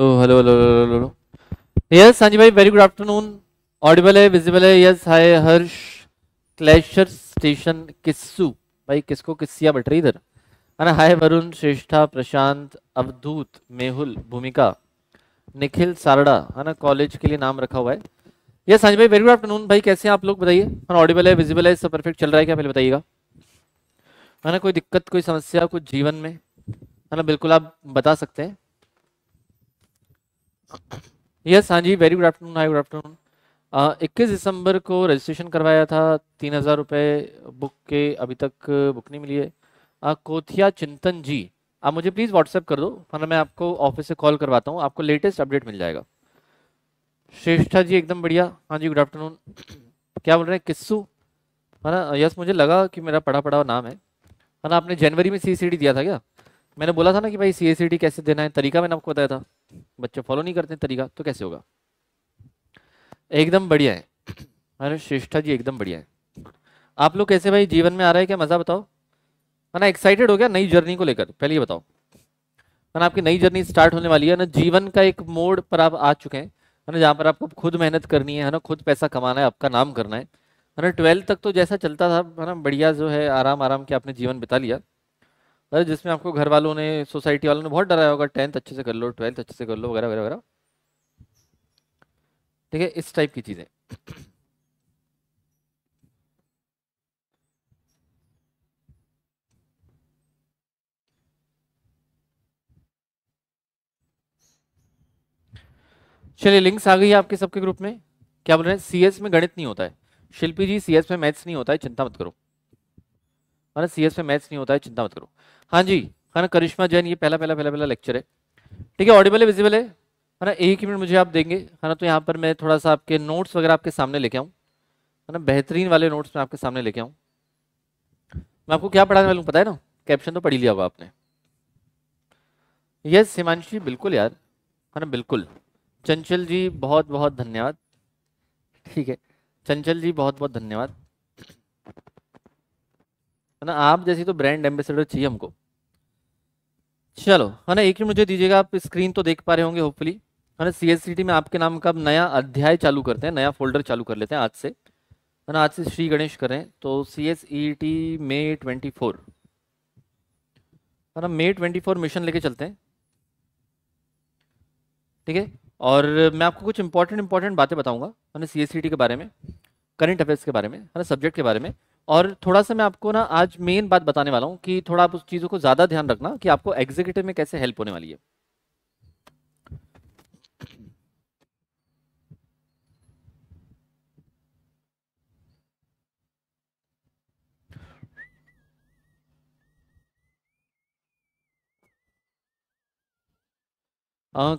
Hello hello hello hello yes हाँ जी भाई वेरी गुड आफ्टरनून ऑडिबल है विजिबल है यस हाय हर्ष क्लेशर स्टेशन किस्सू भाई किसको किस्सिया बट रही इधर है ना हाय वरुण श्रेष्ठा प्रशांत अवधूत मेहुल भूमिका निखिल सारडा है ना कॉलेज के लिए नाम रखा हुआ है यस हाँ जी भाई वेरी गुड आफ्टरनून भाई कैसे हैं आप लोग बताइए हाँ, है ना ऑडिबल है विजिबल है सब परफेक्ट चल रहा है क्या पहले बताइएगा है ना कोई दिक्कत कोई समस्या कुछ जीवन में है ना बिल्कुल आप बता सकते हैं यस हाँ जी very good afternoon hi good afternoon इक्कीस दिसंबर को रजिस्ट्रेशन करवाया था तीन हज़ार रुपये बुक के अभी तक बुक uh, नहीं मिली है uh, कोथिया चिंतन जी आप मुझे प्लीज़ व्हाट्सएप कर दो फिर मैं आपको ऑफिस से कॉल करवाता हूँ आपको लेटेस्ट अपडेट मिल जाएगा श्रेष्ठा जी एकदम बढ़िया हाँ जी गुड आफ्टरनून क्या बोल रहे हैं किस्सू है ना यस मुझे लगा कि मेरा पढ़ा पढ़ा नाम है है ना आपने जनवरी में सी दिया था क्या मैंने बोला था ना कि भाई सी कैसे देना है तरीका मैंने आपको बताया था बच्चे फॉलो नहीं करते तरीका तो कैसे होगा एकदम बढ़िया है अरे श्रेष्ठा जी एकदम बढ़िया है आप लोग कैसे भाई जीवन में आ रहे हैं क्या मज़ा बताओ है ना एक्साइटेड हो गया नई जर्नी को लेकर पहले ये बताओ है ना आपकी नई जर्नी स्टार्ट होने वाली है ना जीवन का एक मोड पर आप आ चुके हैं है ना जहाँ पर आपको खुद मेहनत करनी है ना खुद पैसा कमाना है आपका नाम करना है है ना ट्वेल्थ तक तो जैसा चलता था है ना बढ़िया जो है आराम आराम के आपने जीवन बिता लिया अरे जिसमें आपको घर वालों ने सोसाइटी वालों ने बहुत डराया होगा टेंथ अच्छे से कर लो ट्वेल्थ अच्छे से कर लो वगैरह वगैरह वगैरह ठीक है इस टाइप की चीज़ें चलिए लिंक्स आ गई है आपके सबके ग्रुप में क्या बोल रहे हैं सीएस में गणित नहीं होता है शिल्पी जी सीएस में मैथ्स नहीं होता है चिंता मत करो है ना सीएस पे मैथ्स नहीं होता है चिंता मत करो हाँ जी है ना करिश्मा जैन ये पहला पहला पहला पहला लेक्चर है ठीक है ऑडिबल है विजिबल है है ना एक ही मिनट मुझे आप देंगे है ना तो यहाँ पर मैं थोड़ा सा आपके नोट्स वगैरह आपके सामने लेके आऊँ है ना बेहतरीन वाले नोट्स मैं आपके सामने लेके आऊँ मैं आपको क्या पढ़ाने वाला हूँ पता है ना कैप्शन तो पढ़ी लिया होगा आपने यस हिमांशी बिल्कुल यार है ना बिल्कुल चंचल जी बहुत बहुत धन्यवाद ठीक है चंचल जी बहुत बहुत धन्यवाद है ना आप जैसी तो ब्रांड एम्बेसडर चाहिए हमको चलो है ना एक ही मुझे दीजिएगा आप स्क्रीन तो देख पा रहे होंगे होपफुली है ना सी में आपके नाम का नया अध्याय चालू करते हैं नया फोल्डर चालू कर लेते हैं आज से है ना आज से श्री गणेश करें तो C S E T May twenty four है ना मे ट्वेंटी फोर मिशन लेके चलते हैं ठीक है और मैं आपको कुछ इंपॉर्टेंट इंपॉर्टेंट बातें बताऊंगा है ना सी टी के बारे में करंट अफेयर्स के बारे में है ना सब्जेक्ट के बारे में और थोड़ा सा मैं आपको ना आज मेन बात बताने वाला हूँ कि थोड़ा आप उस चीज़ों को ज़्यादा ध्यान रखना कि आपको एग्जीक्यूटिव में कैसे हेल्प होने वाली है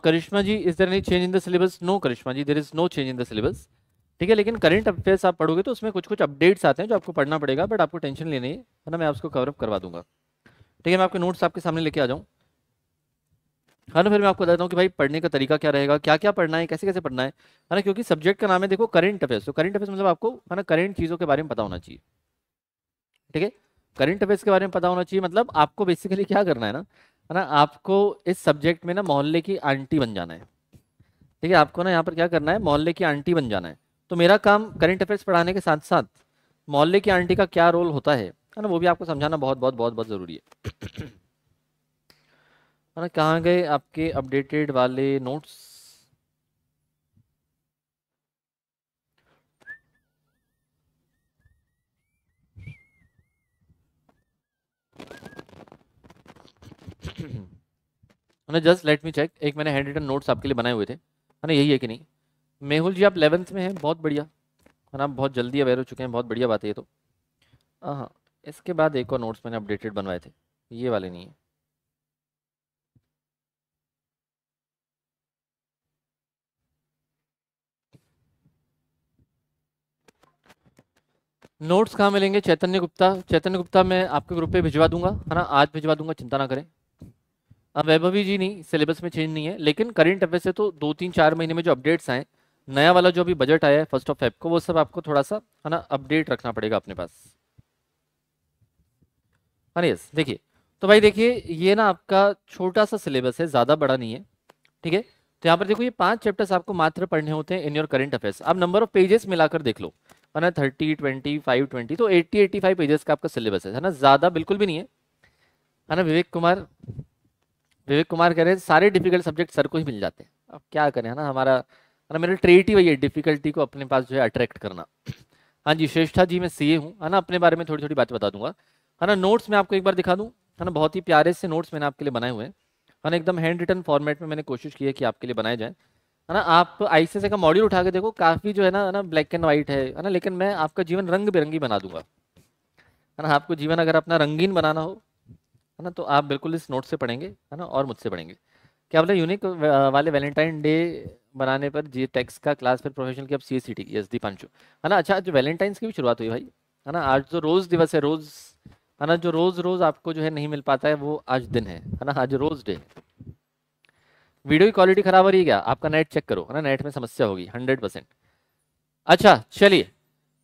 Karishma ji is there any change in the syllabus no Karishma ji there is no change in the syllabus ठीक है लेकिन करंट अफेयर्स आप पढ़ोगे तो उसमें कुछ कुछ अपडेट्स आते हैं जो आपको पढ़ना पड़ेगा बट आपको टेंशन लेनी है ना मैं आपको कवरअप करवा दूंगा ठीक है मैं आपके नोट्स आपके सामने लेके आ जाऊँ हाँ, है तो ना फिर मैं आपको बताता हूँ कि भाई पढ़ने का तरीका क्या रहेगा क्या क्या पढ़ना है कैसे कैसे पढ़ना है है ना क्योंकि सब्जेक्ट का नाम है देखो करंट अफेयर्स तो करंट अफेयर्स मतलब आपको है ना करंट चीज़ों के बारे में पता होना चाहिए ठीक है करंट अफेयर्स के बारे में पता होना चाहिए मतलब आपको बेसिकली क्या करना है ना है ना आपको इस सब्जेक्ट में ना मोहल्ले की आंटी बन जाना है ठीक है आपको ना यहाँ पर क्या करना है मोहल्ले की आंटी बन जाना है तो मेरा काम करंट अफेयर्स पढ़ाने के साथ साथ मोहल्ले की आंटी का क्या रोल होता है है ना वो भी आपको समझाना बहुत बहुत बहुत बहुत ज़रूरी है है ना कहाँ गए आपके अपडेटेड वाले notes just let me check एक मैंने हैंड रिटन नोट्स आपके लिए बनाए हुए थे है ना यही है कि नहीं मेहुल जी आप लेवंथ में हैं बहुत बढ़िया और आप बहुत जल्दी अवेयर हो चुके हैं बहुत बढ़िया बात है ये तो हाँ, हाँ इसके बाद एक और नोट्स मैंने अपडेटेड बनवाए थे ये वाले नहीं है नोट्स कहाँ मिलेंगे चैतन्य गुप्ता चैतन्य गुप्ता मैं आपके ग्रुप पे भिजवा दूंगा है ना आज भिजवा दूंगा चिंता ना करें अब वैभवी जी नहीं सिलेबस में चेंज नहीं है लेकिन करंट अफेयर से तो दो तीन चार महीने में जो अपडेट्स आए नया वाला जो अभी बजट आया है फर्स्ट ऑफ फेब को वो सब आपको थोड़ा सा है ना अपडेट रखना पड़ेगा अपने पास अरे हाँ यस देखिए तो भाई देखिए ये ना आपका छोटा सा सिलेबस है ज़्यादा बड़ा नहीं है ठीक है तो यहाँ पर देखो ये पांच चैप्टर्स आपको मात्र पढ़ने होते हैं इन योर करंट अफेयर्स आप नंबर ऑफ पेजेस मिलाकर देख लो है ना थर्टी ट्वेंटी फाइव ट्वेंटी तो एट्टी एट्टी फाइव पेजेस का आपका सिलेबस है ना ज़्यादा बिल्कुल भी नहीं है ना विवेक कुमार विवेक कुमार कह रहे हैं सारे डिफिकल्ट सब्जेक्ट सर को ही मिल जाते हैं अब क्या करें है ना हमारा है ना मेरा ट्रेट ही वही है डिफिकल्टी को अपने पास जो है अट्रैक्ट करना हाँ जी श्रेष्ठा जी मैं सी ए हूँ है ना अपने बारे में थोड़ी थोड़ी बातें बता दूंगा है ना नोट्स मैं आपको एक बार दिखा दूँ है ना बहुत ही प्यारे से नोट्स मैंने आपके लिए बनाए हुए हैं है ना एकदम हैंड रिटन फॉर्मेट में मैंने कोशिश की है कि आपके लिए बनाए जाए है ना आप आई का मॉड्यूल उठा के देखो काफ़ी जो है ना ना ब्लैक एंड वाइट है है ना लेकिन मैं आपका जीवन रंग बिरंगी बना दूंगा है ना आपको जीवन अगर अपना रंगीन बनाना हो है ना तो आप बिल्कुल इस नोट से पढ़ेंगे है ना और मुझसे पढ़ेंगे क्या बोले यूनिक वाले वैलेंटाइन डे बनाने पर जी टेक्स का क्लास फिर प्रोफेशनल की अब C C T S D पंचो है ना अच्छा जो वैलेंटाइंस की भी शुरुआत हुई भाई है ना आज जो रोज़ दिवस है रोज़ है ना जो रोज़ रोज़ आपको जो है नहीं मिल पाता है वो आज दिन है है ना आज रोज़ डे वीडियो की क्वालिटी खराब हो रही है क्या आपका नेट चेक करो है ना नेट में समस्या होगी हंड्रेड परसेंट अच्छा चलिए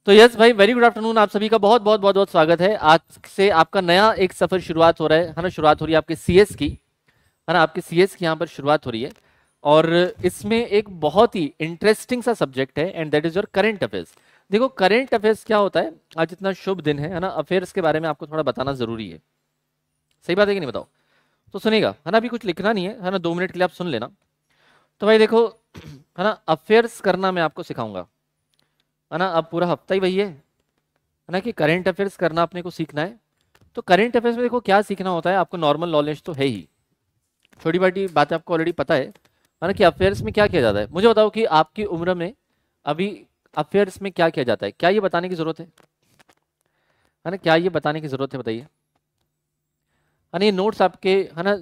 तो यस भाई वेरी गुड आफ्टरनून आप सभी का बहुत बहुत बहुत बहुत स्वागत है आज से आपका नया एक सफर शुरुआत हो रहा है ना शुरुआत हो रही है आपके सीएस की है ना आपके सीएस की यहाँ पर शुरुआत हो रही है और इसमें एक बहुत ही इंटरेस्टिंग सा सब्जेक्ट है and that is your current affairs देखो करेंट अफेयर्स क्या होता है आज इतना शुभ दिन है है ना अफेयर्स के बारे में आपको थोड़ा बताना जरूरी है सही बात है कि नहीं बताओ तो सुनेगा है ना अभी कुछ लिखना नहीं है है ना दो मिनट के लिए आप सुन लेना तो भाई देखो है ना अफेयर्स करना मैं आपको सिखाऊंगा है ना अब पूरा हफ्ता ही वही है है ना कि करेंट अफेयर्स करना अपने को सीखना है तो करेंट अफेयर्स में देखो क्या सीखना होता है आपको नॉर्मल नॉलेज तो है ही छोटी बाटी बात आपको ऑलरेडी पता है माना कि अफेयर्स में क्या किया जाता है मुझे बताओ कि आपकी उम्र में अभी अफेयर्स में क्या किया जाता है क्या ये बताने की ज़रूरत है है ना क्या ये बताने की ज़रूरत है बताइए है ना ये नोट्स आपके है ना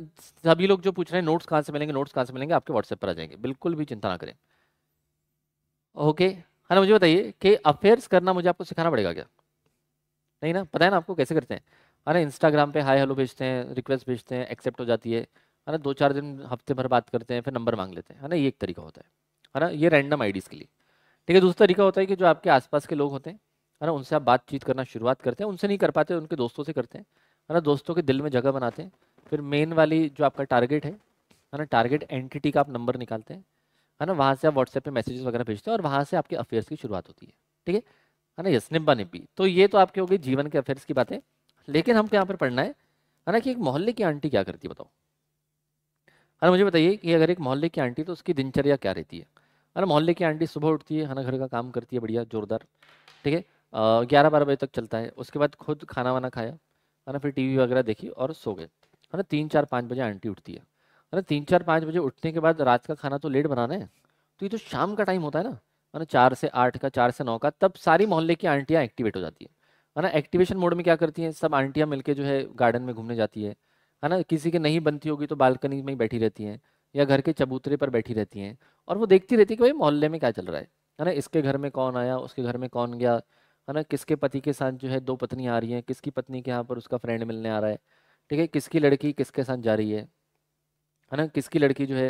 सभी लोग जो पूछ रहे हैं नोट्स कहाँ से मिलेंगे नोट्स कहाँ से मिलेंगे आपके व्हाट्सएप पर आ जाएंगे बिल्कुल भी चिंता ना करें ओके है ना मुझे बताइए कि अफेयर्स करना मुझे आपको सिखाना पड़ेगा क्या नहीं ना पता है ना आपको कैसे करते हैं है ना इंस्टाग्राम पे हाय हेलो भेजते हैं रिक्वेस्ट भेजते हैं एक्सेप्ट हो जाती है है ना दो चार दिन हफ्ते भर बात करते हैं फिर नंबर मांग लेते हैं है ना ये एक तरीका होता है है ना ये रैंडम आईडीज़ के लिए ठीक है दूसरा तरीका होता है कि जो आपके आसपास के लोग होते हैं है ना उनसे आप बातचीत करना शुरुआत करते हैं उनसे नहीं कर पाते उनके दोस्तों से करते हैं है ना दोस्तों के दिल में जगह बनाते हैं फिर मेन वाली जो आपका टारगेट है है ना टारगेट एंटिटी का आप नंबर निकालते हैं है ना वहाँ से आप व्हाट्सएप पर मैसेजेस वगैरह भेजते हैं और वहाँ से आपके अफेयर्स की शुरुआत होती है ठीक है है ना यस निब्बा निब्बी तो ये तो आपके हो गए जीवन के अफेयर्स की बातें लेकिन हमको यहाँ पर पढ़ना है है ना कि एक मोहल्ले की आंटी क्या करती है बताओ अरे मुझे बताइए कि अगर एक मोहल्ले की आंटी तो उसकी दिनचर्या क्या रहती है अरे मोहल्ले की आंटी सुबह उठती है है ना घर का काम करती है बढ़िया जोरदार ठीक है ग्यारह बारह बजे तक चलता है उसके बाद खुद खाना वाना खाया है ना फिर टी वगैरह देखी और सो गए है ना तीन चार पाँच बजे आंटी उठती है है ना तीन चार पाँच बजे उठने के बाद रात का खाना तो लेट बनाना है तो ये तो शाम का टाइम होता है ना है ना चार से आठ का चार से नौ का तब सारी मोहल्ले की आंटियाँ एक्टिवेट हो जाती है है ना एक्टिवेशन मोड में क्या करती हैं सब आंटियाँ मिलके जो है गार्डन में घूमने जाती है है ना किसी के नहीं बनती होगी तो बालकनी में ही बैठी रहती हैं या घर के चबूतरे पर बैठी रहती हैं और वो देखती रहती है कि भाई मोहल्ले में क्या चल रहा है है ना इसके घर में कौन आया उसके घर में कौन गया है ना किसके पति के साथ जो है दो पत्नी आ रही हैं किसकी पत्नी के यहाँ पर उसका फ्रेंड मिलने आ रहा है ठीक है किसकी लड़की किसके साथ जा रही है है ना किसकी लड़की जो है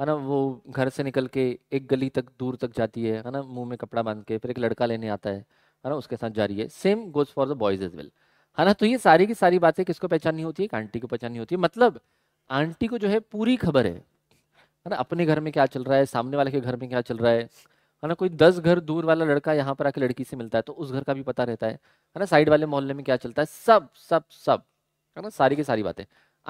है ना वो घर से निकल के एक गली तक दूर तक जाती है है ना मुंह में कपड़ा बांध के फिर एक लड़का लेने आता है है ना उसके साथ जा रही है same goes for the boys as well है ना तो ये सारी की सारी बातें किसको पहचाननी होती है एक आंटी को पहचाननी होती है मतलब आंटी को जो है पूरी खबर है है ना अपने घर में क्या चल रहा है सामने वाले के घर में क्या चल रहा है है ना कोई दस घर दूर वाला लड़का यहाँ पर आके लड़की से मिलता है तो उस घर का भी पता रहता है है ना साइड वाले मोहल्ले में क्या चलता है सब सब सब है ना सारी की सारी बातें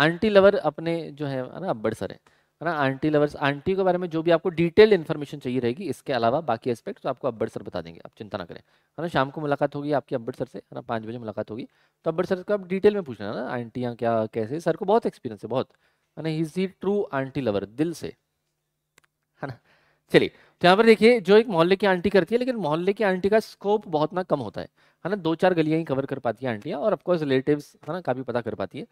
आंटी लवर अपने जो है ना अब्बड़ सर है है ना आंटी लवर्स आंटी के बारे में जो भी आपको डिटेल इन्फॉर्मेशन चाहिए रहेगी इसके अलावा बाकी एस्पेक्ट तो आपको अब्बड़ सर बता देंगे आप चिंता ना करें है ना शाम को मुलाकात होगी आपकी अब्बड़ सर से है ना पाँच बजे मुलाकात होगी तो अब्बड़ सर को आप डिटेल में पूछना है ना आंटियाँ क्या कैसे सर को बहुत एक्सपीरियंस है बहुत है ना he is the true aunty lover दिल से है ना चलिए तो यहाँ पर देखिए जो एक मोहल्ले की आंटी करती है लेकिन मोहल्ले की आंटी का स्कोप बहुत ना कम होता है है ना दो चार गलियाँ ही कवर कर पाती है आंटियाँ और ऑफकोर्स रिलेटिव्स है ना काफ़ी पता कर पाती है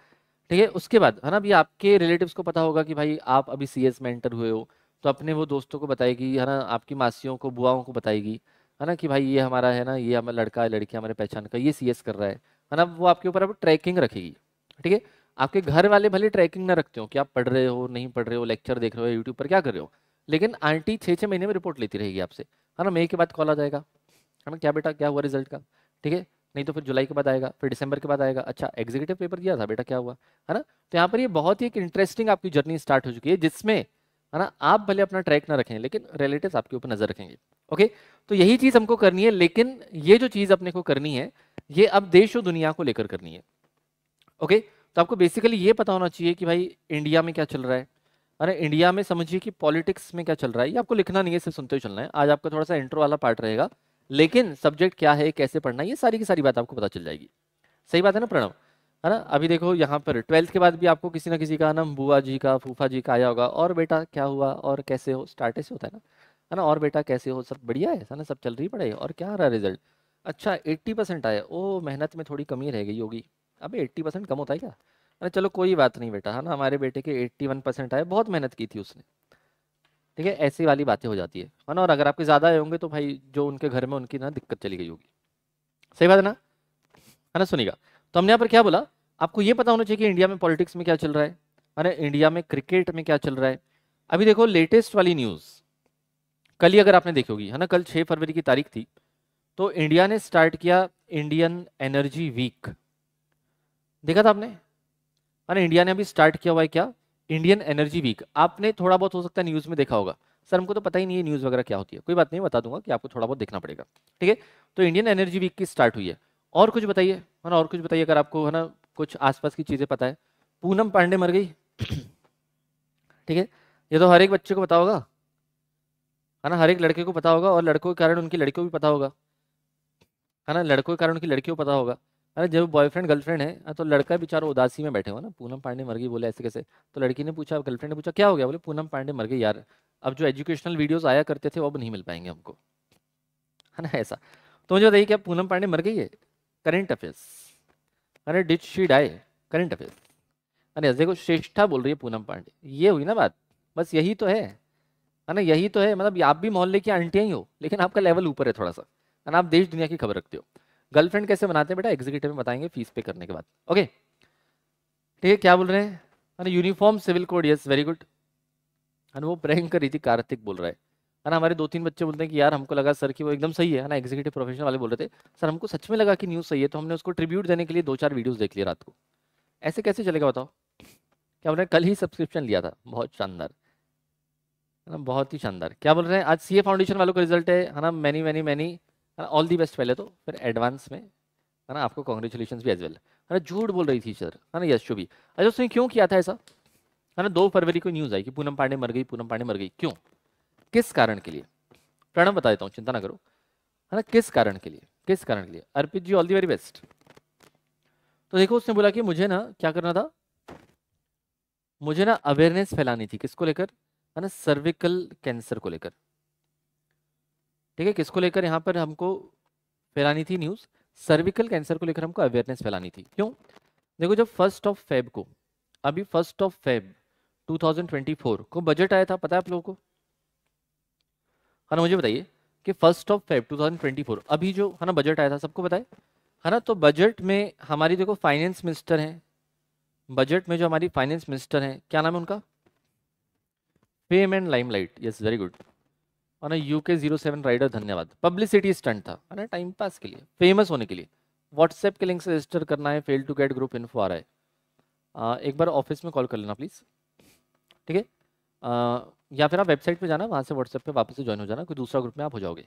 ठीक है उसके बाद है ना अभी आपके रिलेटिव्स को पता होगा कि भाई आप अभी सी में एंटर हुए हो तो अपने वो दोस्तों को बताएगी है ना आपकी मासियों को बुआओं को बताएगी है ना कि भाई ये हमारा है ना ये हमारा लड़का है लड़की हमारे पहचान का ये सी कर रहा है है ना वो आपके ऊपर अब ट्रैकिंग रखेगी ठीक है आपके घर वाले भले ट्रैकिंग ना रखते हो कि आप पढ़ रहे हो नहीं पढ़ रहे हो लेक्चर देख रहे हो यूट्यूब पर क्या कर रहे हो लेकिन आंटी छः छः महीने में रिपोर्ट लेती रहेगी आपसे है ना मई के बाद कॉल आ जाएगा है ना क्या बेटा क्या हुआ रिजल्ट का ठीक है नहीं तो फिर जुलाई के बाद आएगा फिर दिसंबर के बाद आएगा अच्छा एग्जीक्यूटिव पेपर दिया था बेटा क्या हुआ है ना तो यहाँ पर ये बहुत ही एक इंटरेस्टिंग आपकी जर्नी स्टार्ट हो चुकी है जिसमें है ना आप भले अपना ट्रैक ना रखें लेकिन रिलेटिव आपके ऊपर नजर रखेंगे ओके तो यही चीज हमको करनी है लेकिन ये जो चीज अपने को करनी है ये अब देश और दुनिया को लेकर करनी है ओके तो आपको बेसिकली ये पता होना चाहिए कि भाई इंडिया में क्या चल रहा है अरे इंडिया में समझिए कि पॉलिटिक्स में क्या चल रहा है ये आपको लिखना नहीं है सिर्फ सुनते हुए चलना है आज आपका थोड़ा सा इंट्रो वाला पार्ट रहेगा लेकिन सब्जेक्ट क्या है कैसे पढ़ना ये सारी की सारी बात आपको पता चल जाएगी सही बात है ना प्रणव है ना अभी देखो यहाँ पर ट्वेल्थ के बाद भी आपको किसी ना किसी का नाम बुआ जी का फूफा जी का आया होगा और बेटा क्या हुआ और कैसे हो स्टार्ट से होता है ना है ना और बेटा कैसे हो सब बढ़िया है ना सब चल रही पड़े और क्या आ रहा रिजल्ट अच्छा एट्टी परसेंट आया ओ मेहनत में थोड़ी कमी रह गई होगी अबे एट्टी परसेंट कम होता है क्या अरे चलो कोई बात नहीं बेटा है ना हमारे बेटे के एट्टी वन परसेंट आए बहुत मेहनत की थी उसने ठीक है ऐसी वाली बातें हो जाती है है ना और अगर आपके ज़्यादा आए होंगे तो भाई जो उनके घर में उनकी ना दिक्कत चली गई होगी सही बात है ना है ना सुनिएगा तो हमने यहाँ पर क्या बोला आपको ये पता होना चाहिए कि इंडिया में पॉलिटिक्स में क्या चल रहा है ना इंडिया में क्रिकेट में क्या चल रहा है अभी देखो लेटेस्ट वाली न्यूज़ कल ही अगर आपने देखी होगी है ना कल छः फरवरी की तारीख थी तो इंडिया ने स्टार्ट किया इंडियन एनर्जी वीक देखा था आपने इंडिया ने अभी स्टार्ट किया हुआ है क्या इंडियन एनर्जी वीक आपने थोड़ा बहुत हो सकता है न्यूज़ में देखा होगा सर हमको तो पता ही नहीं है न्यूज़ वगैरह क्या होती है कोई बात नहीं बता दूंगा कि आपको थोड़ा बहुत देखना पड़ेगा ठीक है तो इंडियन एनर्जी वीक की स्टार्ट हुई है और कुछ बताइए है ना और कुछ बताइए अगर आपको है ना कुछ आसपास की चीज़ें पता है पूनम पांडे मर गई ठीक है ये तो हर एक बच्चे को पता होगा है ना हर एक लड़के को पता होगा और लड़कों के कारण उनकी लड़कियों को भी पता होगा है ना लड़कों के कारण उनकी लड़कियों को पता होगा अरे जब बॉयफ्रेंड गर्लफ्रेंड है तो लड़का बेचारा उदासी में बैठे हुआ ना पूनम पांडे मर गई बोले ऐसे कैसे तो लड़की ने पूछा गर्लफ्रेंड ने पूछा क्या हो गया बोले पूनम पांडे मर गई यार अब जो एजुकेशनल वीडियोस आया करते थे वो अब नहीं मिल पाएंगे हमको है ना ऐसा तो मुझे बताइए क्या पूनम पांडे मर गई है करेंट अफेयर्स अरे did she die current affairs अरे ऐसे को श्रेष्ठा बोल रही है पूनम पांडे ये हुई ना बात बस यही तो है है ना यही तो है मतलब आप भी मोहल्ले की आंटियाँ ही हो लेकिन आपका लेवल ऊपर है थोड़ा सा है ना आप देश दुनिया की खबर रखते हो गर्लफ्रेंड कैसे बनाते हैं बेटा एग्जीक्यूटिव में बताएंगे फीस पे करने के बाद ओके ठीक है क्या बोल रहे हैं अरे uniform civil code yes very good अरे वो प्रैंक कर रही थी कार्तिक बोल रहा है है ना हमारे दो तीन बच्चे बोलते हैं कि यार हमको लगा सर कि वो एकदम सही है ना एग्जीक्यूटिव प्रोफेशनल वाले बोल रहे थे सर हमको सच में लगा कि न्यूज़ सही है तो हमने उसको ट्रिब्यूट देने के लिए दो चार वीडियोज़ देख लिए रात को ऐसे कैसे चलेगा बताओ क्या बोल रहे हैं कल ही सब्सक्रिप्शन लिया था बहुत शानदार है मतलब ना बहुत ही शानदार क्या बोल रहे हैं आज सी फाउंडेशन वालों का रिजल्ट है है ना मैनी मैनी मैनी है ना ऑल दी बेस्ट पहले तो फिर एडवांस में है ना आपको कॉन्ग्रेचुलेशन भी एज वेल है ना झूठ बोल रही थी सर है ना यश भी अच्छा उसने क्यों किया था ऐसा है ना दो फरवरी को न्यूज़ आई कि पूनम पांडे मर गई पूनम पांडे मर गई क्यों किस कारण के लिए प्रणव बता देता हूँ चिंता ना करो है ना किस कारण के लिए किस कारण के लिए Arpit ji all the very best तो देखो उसने बोला कि मुझे ना क्या करना था मुझे ना अवेयरनेस फैलानी थी किसको लेकर है ना सर्विकल कैंसर को लेकर ठीक है किसको लेकर यहाँ पर हमको फैलानी थी न्यूज़ सर्विकल कैंसर को लेकर हमको अवेयरनेस फैलानी थी क्यों देखो जब फर्स्ट ऑफ फेब को अभी फर्स्ट ऑफ फेब 2024 को बजट आया था पता है आप लोगों को है ना मुझे बताइए कि फर्स्ट ऑफ फेब 2024 अभी जो है ना बजट आया था सबको बताए है ना तो बजट में हमारी देखो फाइनेंस मिनिस्टर हैं बजट में जो हमारी फाइनेंस मिनिस्टर हैं क्या नाम है उनका fame and light yes very good और ना U K zero seven rider धन्यवाद पब्लिसिटी स्टंट था है ना टाइम पास के लिए फेमस होने के लिए व्हाट्सएप के लिंक से रजिस्टर करना है fail to get group info आ रहा है आ, एक बार ऑफिस में कॉल कर लेना प्लीज़ ठीक है या फिर आप वेबसाइट पे जाना वहाँ से व्हाट्सएप पे वापस से ज्वाइन हो जाना कोई दूसरा ग्रुप में आप हो जाओगे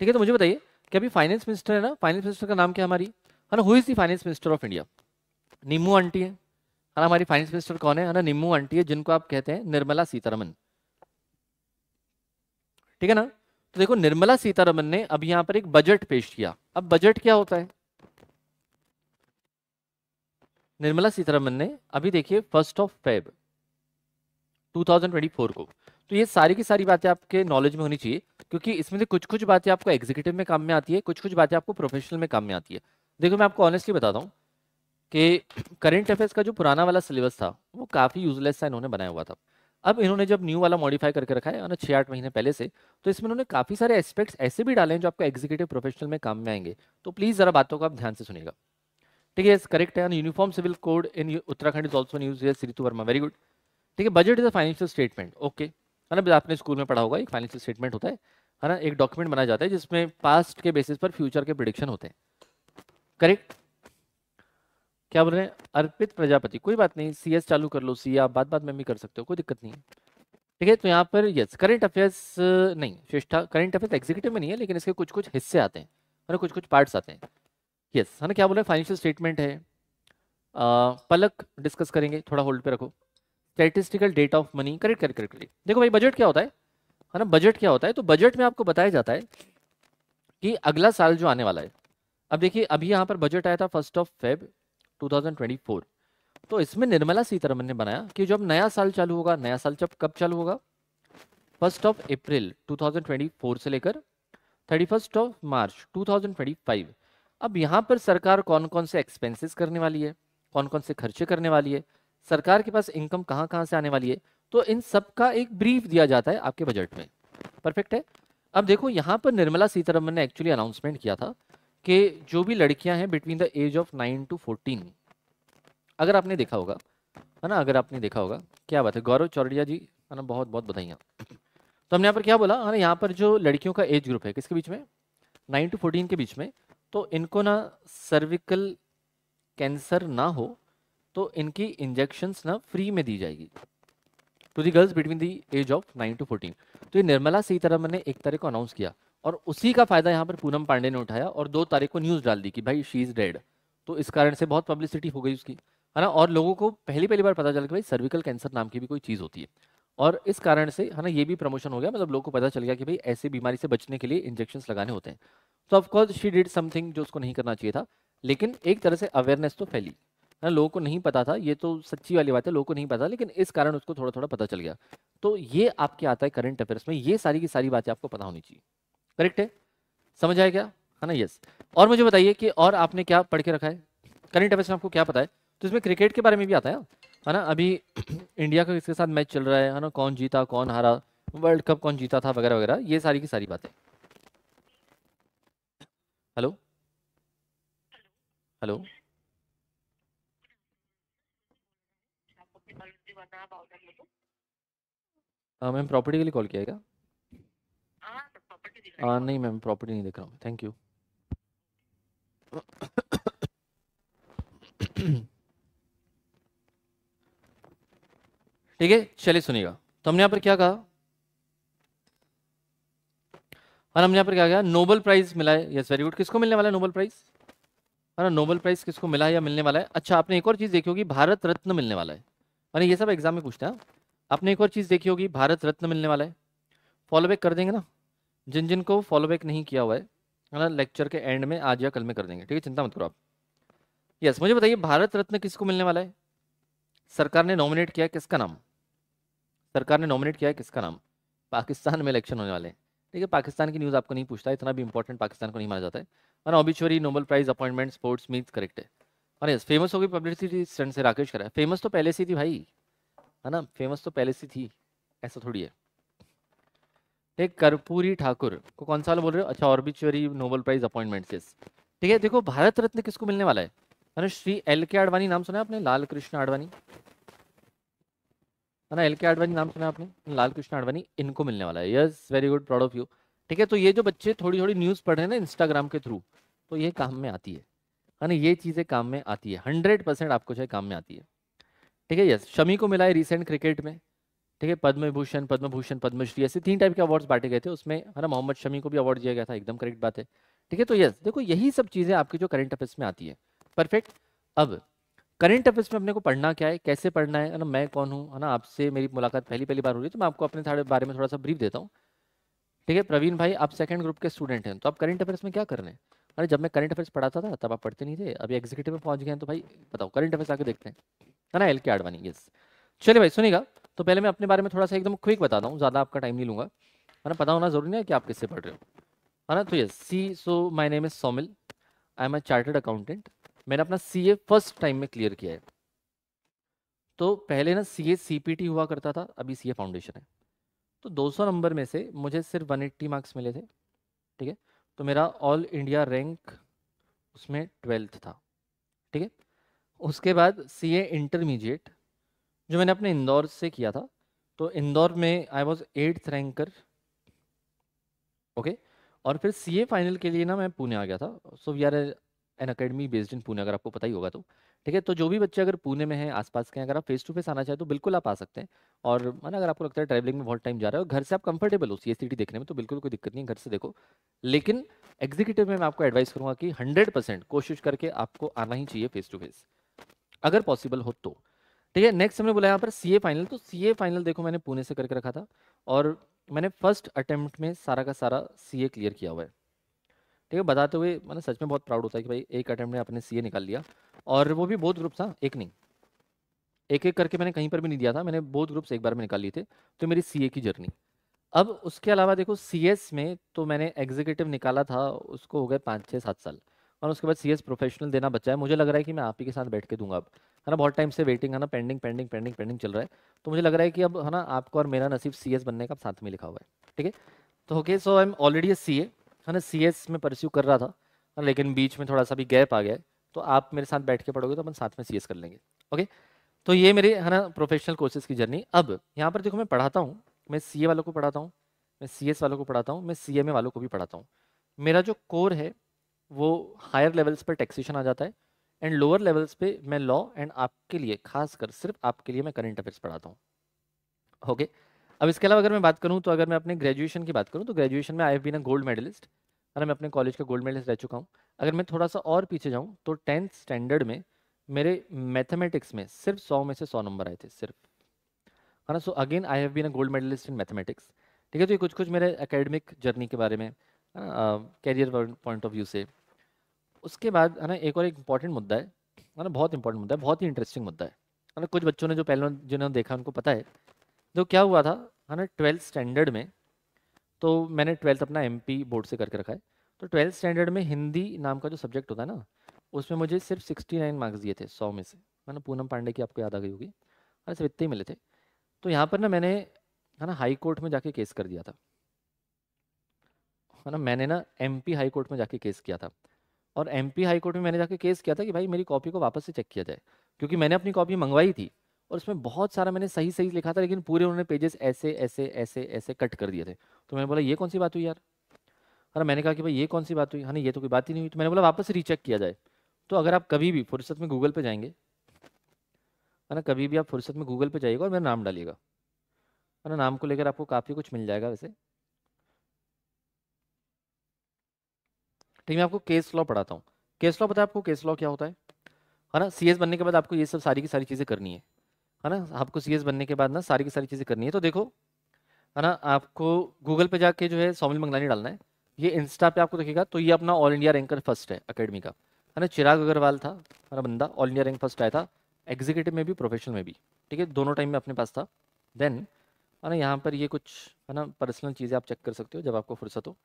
ठीक है तो मुझे बताइए कि अभी फाइनेंस मिनिस्टर है ना फाइनेंस मिनिस्टर का नाम क्या हमारी है ना who is the finance minister of India Nimmu aunty है ना हमारी फाइनेंस मिनिस्टर कौन है ना निम्मू आंटी है जिनको आप कहते हैं निर्मला सीतारमन ठीक है ना तो देखो निर्मला सीतारमन ने अब यहां पर एक बजट पेश किया अब बजट क्या होता है निर्मला सीतारमन ने अभी देखिए फर्स्ट ऑफ फेब 2024 को तो ये सारी की सारी बातें आपके नॉलेज में होनी चाहिए क्योंकि इसमें से कुछ कुछ बातें आपको एग्जीक्यूटिव में काम में आती है कुछ कुछ बातें आपको प्रोफेशनल में काम में आती है देखो मैं आपको ऑनेस्टली बताता हूँ कि करंट अफेयर्स का जो पुराना वाला सिलेबस था वो काफ़ी यूजलेस था इन्होंने बनाया हुआ था अब इन्होंने जब न्यू वाला मॉडिफाई करके रखा है छः आठ महीने पहले से तो इसमें इन्होंने काफ़ी सारे एस्पेक्ट्स ऐसे भी डाले हैं जो आपको एग्जीक्यूटिव प्रोफेशनल में काम में आएंगे तो प्लीज़ ज़रा बातों को आप ध्यान से सुनेगा ठीक है करेक्ट है uniform civil code in Uttarakhand is also news Ritu Verma very good ठीक है budget is a financial statement okay है ना आपने स्कूल में पढ़ा होगा एक फाइनेंशियल स्टेटमेंट होता है है ना एक डॉक्यूमेंट बनाया जाता है जिसमें पास्ट के बेसिस पर फ्यूचर के प्रिडिक्शन होते हैं करेक्ट क्या बोल रहे हैं अर्पित प्रजापति कोई बात नहीं सी चालू कर लो सी आप बात बात में भी कर सकते हो कोई दिक्कत नहीं ठीक है तो यहाँ पर यस करंट अफेयर्स नहीं श्रेष्ठा करंट अफेयर्स एग्जीक्यूटिव में नहीं है लेकिन इसके कुछ कुछ हिस्से आते हैं है ना मतलब कुछ कुछ पार्ट्स आते हैं यस है ना क्या बोल रहे फाइनेंशियल स्टेटमेंट है आ, पलक डिस्कस करेंगे थोड़ा होल्ड पे रखो statistical date of money correct correct correct correct देखो भाई बजट क्या होता है है ना बजट क्या होता है तो बजट में आपको बताया जाता है कि अगला साल जो आने वाला है अब देखिए अभी यहाँ पर बजट आया था फर्स्ट ऑफ फेब 2024 तो इसमें निर्मला सीतारमन ने बनाया कि जब नया साल चालू होगा नया साल जब कब चालू होगा फर्स्ट ऑफ अप्रैल 2024 से लेकर थर्टी फर्स्ट ऑफ मार्च 2025 अब यहां पर सरकार कौन कौन से एक्सपेंसेस करने वाली है कौन कौन से खर्चे करने वाली है सरकार के पास इनकम कहां कहां से आने वाली है तो इन सब का एक ब्रीफ दिया जाता है आपके बजट में परफेक्ट है अब देखो यहाँ पर निर्मला सीतारमन ने एक्चुअली अनाउंसमेंट किया था कि जो भी लड़कियां हैं between the age of nine to fourteen अगर आपने देखा होगा है ना अगर आपने देखा होगा क्या बात है गौरव चौरडिया जी है ना बहुत बहुत बधाइयाँ तो हमने यहाँ पर क्या बोला है ना यहाँ पर जो लड़कियों का एज ग्रुप है किसके बीच में नाइन टू फोर्टीन के बीच में तो इनको ना सर्विकल कैंसर ना हो तो इनकी इंजेक्शन ना फ्री में दी जाएगी to the girls between the age of nine to fourteen तो ये निर्मला सीतारमन ने एक तरह को अनाउंस किया और उसी का फायदा यहाँ पर पूनम पांडे ने उठाया और दो तारीख को न्यूज डाल दी कि भाई शी इज डेड तो इस कारण से बहुत पब्लिसिटी हो गई उसकी है ना और लोगों को पहली पहली बार पता चला कि भाई सर्विकल कैंसर नाम की भी कोई चीज़ होती है और इस कारण से है ना ये भी प्रमोशन हो गया मतलब लोगों को पता चल गया कि भाई ऐसी बीमारी से बचने के लिए इंजेक्शन लगाने होते हैं तो ऑफकोर्स शी डिड समथिंग जो उसको नहीं करना चाहिए था लेकिन एक तरह से अवेयरनेस तो फैली है ना लोगों को नहीं पता था ये तो सच्ची वाली बात है लोगों को नहीं पता लेकिन इस कारण उसको थोड़ा थोड़ा पता चल गया तो ये आपके आता है करंट अफेयर्स में ये सारी की सारी बातें आपको पता होनी चाहिए करेक्ट है समझ आया क्या है ना यस और मुझे बताइए कि और आपने क्या पढ़ के रखा है करंट अफेयर्स में आपको क्या पता है तो इसमें क्रिकेट के बारे में भी आता है है ना अभी इंडिया का किसके साथ मैच चल रहा है है ना कौन जीता कौन हारा वर्ल्ड कप कौन जीता था वगैरह वगैरह ये सारी की सारी बातें हेलो हेलो मैम प्रॉपर्टी के लिए कॉल किया है क्या आ, हाँ, नहीं मैम प्रॉपर्टी नहीं देख रहा हूँ थैंक यू ठीक है चलिए सुनिएगा तो हमने यहाँ पर क्या कहा और हमने यहाँ पर क्या कहा नोबल प्राइज मिला है यस वेरी गुड किसको मिलने वाला है नोबल प्राइज है ना नोबल प्राइज किसको मिला है या मिलने वाला है अच्छा आपने एक और चीज़ देखी होगी भारत रत्न मिलने वाला है मैंने ये सब एग्जाम में पूछता है हाँ। आपने एक और चीज़ देखी होगी भारत रत्न मिलने वाला है फॉलो बैक कर देंगे ना जिन जिन को फॉलो बैक नहीं किया हुआ है ना लेक्चर के एंड में आज या कल में कर देंगे ठीक है चिंता मत करो आप यस मुझे बताइए भारत रत्न किसको मिलने वाला है सरकार ने नॉमिनेट किया किसका नाम सरकार ने नॉमिनेट किया है किसका नाम पाकिस्तान में इलेक्शन होने वाले हैं ठीक है पाकिस्तान की न्यूज़ आपको नहीं पूछता इतना भी इंपॉर्टेंट पाकिस्तान को नहीं माना जाता है ना obituary Nobel prize appointment sports meet correct है और यस फेमस हो गई पब्लिसिटी स्टेंट से राकेश करा फेमस तो पहले से थी भाई है ना फेमस तो पहले से थी ऐसा थोड़ी है ठीक कर्पूरी ठाकुर को कौन सा बोल रहे हो अच्छा obituary Nobel prize appointment case ठीक है देखो भारत रत्न किसको मिलने वाला है मैंने श्री एल के आडवाणी नाम सुना है आपने लाल कृष्ण आडवाणी है ना एल के आडवाणी नाम सुना आपने लाल कृष्ण आडवाणी इनको मिलने वाला है yes very good proud of you ठीक है तो ये जो बच्चे थोड़ी थोड़ी न्यूज़ पढ़ रहे हैं ना इंस्टाग्राम के थ्रू तो ये काम में आती है है ना ये चीज़ें काम में आती है हंड्रेड परसेंट आपको जो है काम में आती है ठीक है यस शमी को मिला है रिसेंट क्रिकेट में ठीक है पद्म भूषण पद्म भूषण पद्मश्री ऐसे तीन टाइप के अवार्ड्स बांटे गए थे उसमें है ना मोहम्मद शमी को भी अवार्ड दिया गया था एकदम करेक्ट बात है ठीक है तो यस देखो यही सब चीज़ें आपकी जो करंट अफेयर्स में आती है परफेक्ट अब करंट अफेयर्स में अपने को पढ़ना क्या है कैसे पढ़ना है ना मैं कौन हूँ है ना आपसे मेरी मुलाकात पहली पहली बार हो रही है तो मैं आपको अपने बारे में थोड़ा सा ब्रीफ देता हूँ ठीक है प्रवीण भाई आप सेकंड ग्रुप के स्टूडेंट हैं तो आप करंट अफेयर्स में क्या कर रहे हैं अरे जब मैं करंट अफेयर्स पढ़ाता था तब आप पढ़ते नहीं थे अभी एग्जीक्यूटिव में पहुंच गए हैं तो भाई बताओ करंट अफेयर्स आके देखते हैं है ना एल के आडवाणी यस चलिए भाई सुनिएगा तो पहले मैं अपने बारे में थोड़ा सा एकदम क्विक बताता हूँ ज़्यादा आपका टाइम नहीं लूँगा है ना पता होना ज़रूरी नहीं है कि आप किससे पढ़ रहे हो है ना तो yes see so my name is Somil I am a chartered accountant मैंने अपना सी ए फर्स्ट टाइम में क्लियर किया है तो पहले ना सी ए सी पी टी हुआ करता था अभी सी ए फाउंडेशन है तो 200 नंबर में से मुझे सिर्फ 180 मार्क्स मिले थे ठीक है तो मेरा ऑल इंडिया रैंक उसमें ट्वेल्थ था ठीक है उसके बाद सी ए इंटरमीडिएट जो मैंने अपने इंदौर से किया था तो इंदौर में I was eighth ranker okay और फिर ए फाइनल के लिए ना मैं पुणे आ गया था so we are an academy based in Pune अगर आपको पता ही होगा तो ठीक है तो जो भी बच्चे अगर पुणे में हैं आसपास के हैं अगर आप फेस टू फेस आना चाहें तो बिल्कुल आप आ सकते हैं और माना अगर आपको लगता है ट्रैवलिंग में बहुत टाइम जा रहा है और घर से आप कंफर्टेबल हो सी एस देखने में तो बिल्कुल कोई दिक्कत नहीं है घर से देखो लेकिन एग्जीक्यूटिव में मैं आपको एडवाइस करूंगा कि हंड्रेड कोशिश करके आपको आना ही चाहिए फेस टू फेस अगर पॉसिबल हो तो ठीक है नेक्स्ट हमने बोला यहाँ पर सी फाइनल तो सी फाइनल देखो मैंने पुणे से करके रखा था और मैंने फर्स्ट अटेम्प्ट में सारा का सारा सी क्लियर किया हुआ है ठीक है बताते हुए मैंने मतलब सच में बहुत प्राउड होता है कि भाई एक अटैम्प्ट में आपने सी निकाल लिया और वो भी बहुत ग्रुप्स था एक नहीं एक एक करके मैंने कहीं पर भी नहीं दिया था मैंने बहुत ग्रुप्स एक बार में निकाल लिए थे तो मेरी सी की जर्नी अब उसके अलावा देखो सी में तो मैंने एग्जीक्यूटिव निकाला था उसको हो गए पाँच छः सात साल और उसके बाद सी एस प्रोफेशनल देना बचा है मुझे लग रहा है कि मैं आप ही के साथ बैठ के दूंगा अब है ना बहुत टाइम से वेटिंग है ना पेंडिंग पेंडिंग पेंडिंग पेंडिंग चल रहा है तो मुझे लग रहा है कि अब है ना आपको और मेरा नसीब सी एस बनने का साथ में लिखा हुआ है ठीक है तो okay so I am already C A ए है ना सी एस में परस्यू कर रहा था लेकिन बीच में थोड़ा सा भी गैप आ गया तो आप मेरे साथ बैठ के पढ़ोगे तो अपन साथ में सी कर लेंगे ओके तो ये मेरे है ना प्रोफेशनल कोर्सेज की जर्नी अब यहाँ पर देखो मैं पढ़ाता हूँ मैं सी वालों को पढ़ाता हूँ मैं सी वालों को पढ़ाता हूँ मैं सी वालों को भी पढ़ाता हूँ मेरा जो कोर है वो हायर लेवल्स पर टैक्सेशन आ जाता है एंड लोअर लेवल्स पे मैं लॉ एंड आपके लिए खासकर सिर्फ आपके लिए मैं करंट अफेयर्स पढ़ाता हूँ ओके अब इसके अलावा अगर मैं बात करूँ तो अगर मैं अपने ग्रेजुएशन की बात करूँ तो ग्रेजुएशन में I have been a gold medalist और मैं अपने कॉलेज का गोल्ड मेडलिस्ट रह चुका हूँ अगर मैं थोड़ा सा और पीछे जाऊँ तो टेंथ स्टैंडर्ड में मेरे मैथमेटिक्स में सिर्फ सौ में से सौ नंबर आए थे सिर्फ है ना so again I have been a gold medalist in mathematics ठीक है तो ये कुछ कुछ मेरे एकेडमिक जर्नी के बारे में कैरियर पॉइंट ऑफ व्यू से उसके बाद है ना एक और एक इम्पॉर्टेंट मुद्दा है है ना बहुत इंपॉर्टेंट मुद्दा है बहुत ही इंटरेस्टिंग मुद्दा है है ना कुछ बच्चों ने जो पहले जिन्होंने देखा उनको पता है जो तो क्या हुआ था है ना ट्वेल्थ स्टैंडर्ड में तो मैंने ट्वेल्थ अपना एम बोर्ड से करके रखा है तो ट्वेल्थ स्टैंडर्ड में हिंदी नाम का जो सब्जेक्ट होता है ना उसमें मुझे सिर्फ सिक्सटी नाइन मार्क्स दिए थे सौ में से है ना पूनम पांडे की आपको याद आ गई होगी अरे सिर्फ इतने ही मिले थे तो यहाँ पर ना मैंने है ना हाई कोर्ट में जाके केस कर दिया था ना मैंने ना एमपी हाई कोर्ट में जाके केस किया था और एमपी हाई कोर्ट में मैंने जाके केस किया था कि भाई मेरी कॉपी को वापस से चेक किया जाए क्योंकि मैंने अपनी कॉपी मंगवाई थी और उसमें बहुत सारा मैंने सही सही लिखा था लेकिन पूरे उन्होंने पेजेस ऐसे ऐसे ऐसे ऐसे कट कर दिए थे तो मैंने बोला ये कौन सी बात हुई यार अरे मैंने कहा कि भाई ये कौन सी बात हुई हाँ ये तो कोई बात ही नहीं हुई तो मैंने बोला वापस रीचेक किया जाए तो अगर आप कभी भी फुर्सत में गूगल पर जाएंगे है ना कभी भी आप फुर्सत में गूगल पर जाइएगा और मेरा नाम डालिएगा है ना नाम को लेकर आपको काफ़ी कुछ मिल जाएगा वैसे ठीक है आपको केस लॉ पढ़ाता हूँ केस लॉ पता है आपको केस लॉ क्या होता है है ना सी बनने के बाद आपको ये सब सारी की सारी चीज़ें करनी है है ना आपको सी बनने के बाद ना सारी की सारी चीज़ें करनी है तो देखो है ना आपको गूगल पे जाके जो है सोमिल मंगलानी डालना है ये इंस्टा पे आपको देखेगा तो ये अपना ऑल इंडिया रैंकर फर्स्ट है अकेडमी का है ना चिराग अग्रवाल था हमारा बंदा ऑल इंडिया रैंक फर्स्ट आया था एग्जीक्यूटिव में भी प्रोफेशनल में भी ठीक है दोनों टाइम में अपने पास था देन है ना यहाँ पर ये कुछ है ना पर्सनल चीज़ें आप चेक कर सकते हो जब आपको फुर्सत हो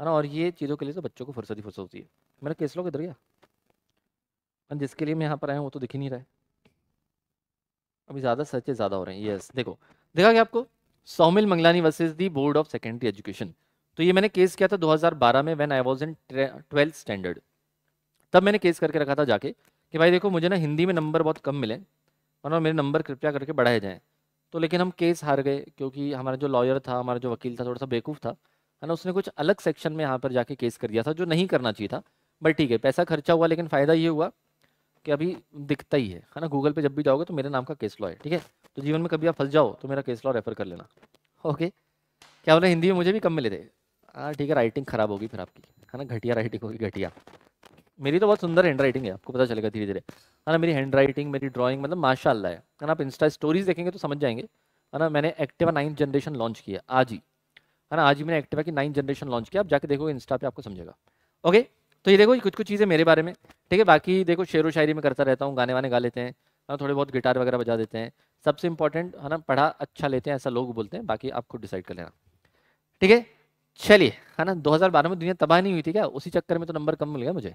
है ना और ये चीज़ों के लिए तो बच्चों को फुर्सत ही फुर्सत होती है मेरा केस लोग इधर गया पर जिसके लिए मैं यहाँ पर आया हूँ वो तो दिख ही नहीं रहा है अभी ज़्यादा सर्चे ज़्यादा हो रहे हैं यस देखो देखा क्या आपको Saumil Mangalani versus the board of secondary education तो ये मैंने केस किया था 2012 में when I was in twelfth standard तब मैंने केस करके रखा था जाके कि भाई देखो मुझे ना हिंदी में नंबर बहुत कम मिले और मेरे नंबर कृपया करके बढ़ाए जाएँ तो लेकिन हम केस हार गए क्योंकि हमारा जो लॉयर था हमारा जो वकील था थोड़ा सा बेवकूफ़ था है ना उसने कुछ अलग सेक्शन में यहाँ पर जाके केस कर दिया था जो नहीं करना चाहिए था बट ठीक है पैसा खर्चा हुआ लेकिन फ़ायदा ये हुआ कि अभी दिखता ही है है ना गूगल पे जब भी जाओगे तो मेरे नाम का केस लॉ है ठीक है तो जीवन में कभी आप फंस जाओ तो मेरा केस लॉ रेफर कर लेना ओके क्या बोला हिंदी में मुझे भी कम मिले थे हाँ ठीक है राइटिंग खराब होगी फिर आपकी है ना घटिया राइटिंग होगी घटिया मेरी तो बहुत सुंदर हैंड राइटिंग है आपको पता चलेगा धीरे धीरे है ना मेरी हैंड राइटिंग मेरी ड्राइंग मतलब माशाला है ना आप इंस्टा स्टोरीज देखेंगे तो समझ जाएंगे है ना मैंने एक्टिवा नाइन्थ जनरेशन लॉन्च किया आज ही है ना आज ही मैंने एक्टिवा की नाइन जनरेशन लॉन्च किया आप जाके देखो इंस्टा पे आपको समझेगा ओके तो ये देखो कुछ कुछ चीज़ें मेरे बारे में ठीक है बाकी देखो शेर व शायरी में करता रहता हूँ गाने वाने गा लेते हैं ना थोड़े बहुत गिटार वगैरह बजा देते हैं सबसे इंपॉर्टेंट है ना पढ़ा अच्छा लेते हैं ऐसा लोग बोलते हैं बाकी आप खुद डिसाइड कर लेना ठीक है चलिए है ना बारह में दुनिया तबाह नहीं हुई थी क्या उसी चक्कर में तो नंबर कम मिल गया मुझे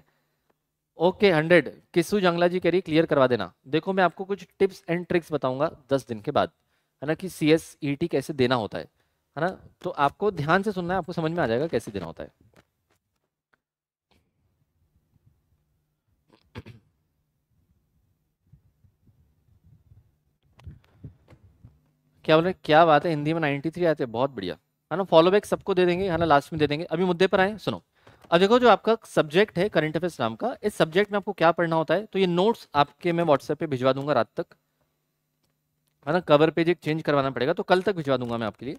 ओके हंड्रेड किसू जंगला जी कह रही क्लियर करवा देना देखो मैं आपको कुछ टिप्स एंड ट्रिक्स बताऊंगा दस दिन के बाद है ना कि सी एस ई टी कैसे देना होता है है ना तो आपको ध्यान से सुनना है आपको समझ में आ जाएगा कैसे देना होता है क्या बोल रहे क्या बात है हिंदी में 93 आते हैं बहुत बढ़िया है ना फॉलो बैक सबको दे देंगे है ना लास्ट में दे देंगे अभी मुद्दे पर आए सुनो अब देखो जो आपका सब्जेक्ट है करंट अफेयर्स नाम का इस सब्जेक्ट में आपको क्या पढ़ना होता है तो ये नोट्स आपके मैं व्हाट्सएप पे भिजवा दूंगा रात तक है ना कवर पेज एक चेंज करवाना पड़ेगा तो कल तक भिजवा दूंगा मैं आपके लिए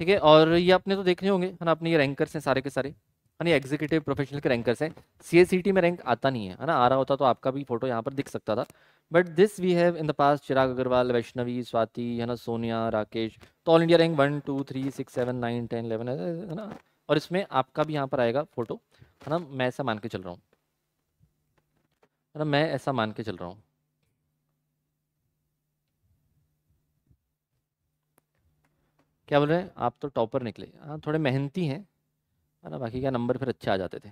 ठीक है और ये आपने तो देखने होंगे है ना अपने ये रैंकर्स हैं सारे के सारे है ना एग्जीक्यूटिव प्रोफेशनल के रैंकर्स हैं सी में रैंक आता नहीं है है ना आ रहा होता तो आपका भी फोटो यहाँ पर दिख सकता था but this we have in the past Chirag Agarwal Vaishnavi Swati है ना सोनिया राकेश तो all India rank one two three six seven nine ten eleven है ना और इसमें आपका भी यहाँ पर आएगा फोटो है ना मैं ऐसा मान के चल रहा हूँ है ना मैं ऐसा मान के चल रहा हूँ क्या बोल रहे हैं आप तो टॉपर निकले हाँ थोड़े मेहनती हैं है ना बाकी क्या नंबर फिर अच्छे आ जाते थे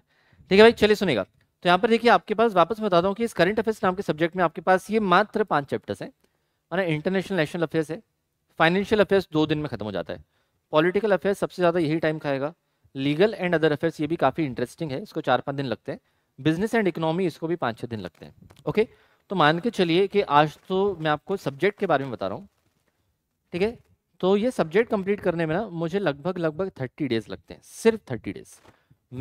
ठीक है भाई चलिए सुनेगा तो यहाँ पर देखिए आपके पास वापस बता दूँ कि इस करंट अफेयर्स नाम के सब्जेक्ट में आपके पास ये मात्र पाँच चैप्टर्स हैं माना इंटरनेशनल नेशनल अफेयर्स है फाइनेंशियल अफेयर्स दो दिन में खत्म हो जाता है पॉलिटिकल अफेयर्स सबसे ज़्यादा यही टाइम खाएगा लीगल एंड अदर अफेयर्स ये भी काफ़ी इंटरेस्टिंग है इसको चार पाँच दिन लगते हैं बिजनेस एंड इकोनॉमी इसको भी पाँच छः दिन लगते हैं ओके तो मान के चलिए कि आज तो मैं आपको सब्जेक्ट के बारे में बता रहा हूँ ठीक है तो ये सब्जेक्ट कंप्लीट करने में ना मुझे लगभग लगभग थर्टी डेज लगते हैं सिर्फ थर्टी डेज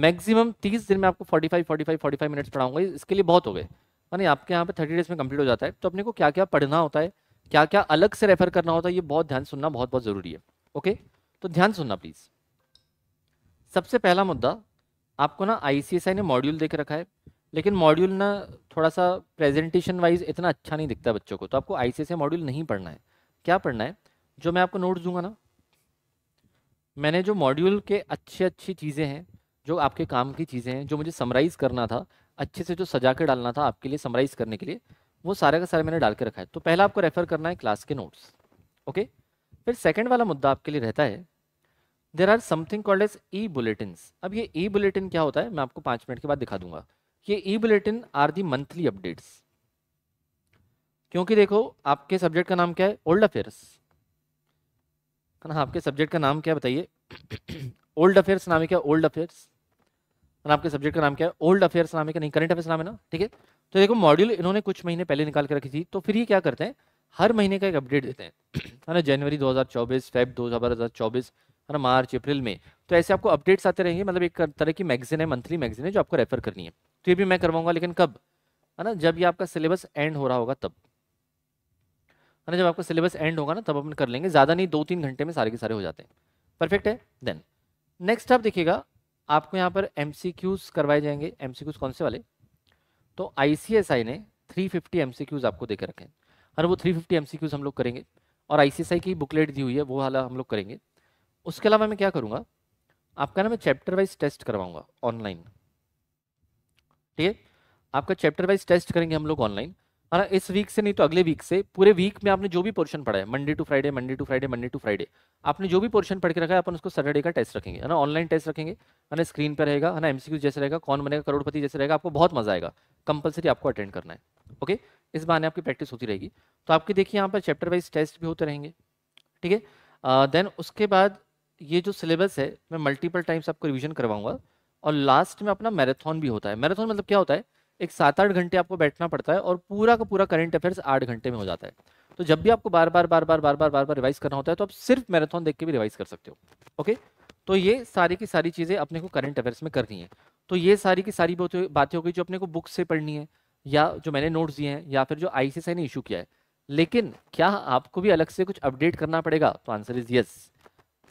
मैक्सिमम तीस दिन में आपको forty five forty five forty five minutes पढ़ाऊंगा इसके लिए बहुत हो गए मानी आपके यहाँ पे थर्टी डेज में कंप्लीट हो जाता है तो अपने को क्या क्या पढ़ना होता है क्या क्या अलग से रेफर करना होता है ये बहुत ध्यान सुनना बहुत बहुत ज़रूरी है ओके तो ध्यान सुनना प्लीज़ सबसे पहला मुद्दा आपको ना आई ने मॉड्यूल देख रखा है लेकिन मॉड्यूल ना थोड़ा सा प्रेजेंटेशन वाइज इतना अच्छा नहीं दिखता बच्चों को तो आपको आई सी मॉड्यूल नहीं पढ़ना है क्या पढ़ना है जो मैं आपको नोट्स दूंगा ना मैंने जो मॉड्यूल के अच्छी अच्छी चीज़ें हैं जो आपके काम की चीज़ें हैं जो मुझे समराइज़ करना था अच्छे से जो सजा के डालना था आपके लिए समराइज़ करने के लिए वो सारे का सारे मैंने डाल के रखा है तो पहला आपको रेफ़र करना है क्लास के नोट्स ओके फिर सेकेंड वाला मुद्दा आपके लिए रहता है there are something called as E bulletin अब ये ई बुलेटिन क्या होता है मैं आपको पाँच मिनट के बाद दिखा दूंगा ये E bulletin are the monthly updates क्योंकि देखो आपके सब्जेक्ट का नाम क्या है ओल्ड अफेयर्स है ना आपके सब्जेक्ट का नाम क्या बताइए ओल्ड अफेयर्स नाम है क्या ओल्ड अफेयर्स और आपके सब्जेक्ट का नाम क्या है ओल्ड अफेयर्स नाम है क्या नहीं करंट अफेयर्स नाम है ना ठीक है तो देखो मॉड्यूल इन्होंने कुछ महीने पहले निकाल के रखी थी तो फिर ये क्या करते हैं हर महीने का एक अपडेट देते हैं है ना जनवरी 2024 फेब 2024 है ना मार्च अप्रैल में तो ऐसे आपको अपडेट्स आते रहेंगे मतलब एक तरह की मैगजीन है मंथली मैगजीन है जो आपको रेफर करनी है तो ये भी मैं करवाऊंगा लेकिन कब है ना जब ये आपका सिलेबस एंड हो रहा होगा तब है ना जब आपका सिलेबस एंड होगा ना तब अपन कर लेंगे ज़्यादा नहीं दो तीन घंटे में सारे के सारे हो जाते हैं परफेक्ट है देन नेक्स्ट आप देखिएगा आपको यहाँ पर एम करवाए जाएंगे एम कौन से वाले तो आई ने थ्री फिफ्टी एम आपको दे रखे हैं और वो थ्री फिफ्टी एम हम लोग करेंगे और आई की बुकलेट दी हुई है वो वाला हम लोग करेंगे उसके अलावा मैं क्या करूँगा आपका ना मैं चैप्टर वाइज टेस्ट करवाऊंगा ऑनलाइन ठीक है आपका चैप्टर वाइज टेस्ट करेंगे हम लोग ऑनलाइन है ना इस वीक से नहीं तो अगले वीक से पूरे वीक में आपने जो भी पोर्शन पढ़ा है Monday to Friday Monday to Friday Monday to Friday आपने जो भी पोर्शन पढ़ के रखा है अपन उसको सैटरडे का टेस्ट रखेंगे है ना ऑनलाइन टेस्ट रखेंगे है ना स्क्रीन पर रहेगा है ना एमसीक्यू जैसे रहेगा कौन बनेगा करोड़पति जैसे रहेगा आपको बहुत मजा आएगा कंपलसरी आपको अटेंड करना है ओके इस बहाने आपकी प्रैक्टिस होती रहेगी तो आपके देखिए यहाँ पर चैप्टर वाइज टेस्ट भी होते रहेंगे ठीक है देन उसके बाद ये जो सिलेबस है मैं मल्टीपल टाइम्स आपको रिविजन करवाऊंगा और लास्ट में अपना मैराथन भी होता है मैराथन मतलब क्या होता है एक सात आठ घंटे आपको बैठना पड़ता है और पूरा का पूरा करंट अफेयर्स आठ घंटे में हो जाता है तो जब भी आपको बार बार बार बार बार बार बार बार रिवाइज करना होता है तो आप सिर्फ मैराथन देख के भी रिवाइज कर सकते हो ओके तो ये सारी की सारी चीज़ें अपने को करंट अफेयर्स में करनी है तो ये सारी की सारी बातें हो गई जो अपने को बुक से पढ़नी है या जो मैंने नोट्स दिए हैं या फिर जो आईसीएसआई ने इशू किया है लेकिन क्या आपको भी अलग से कुछ अपडेट करना पड़ेगा तो आंसर इज यस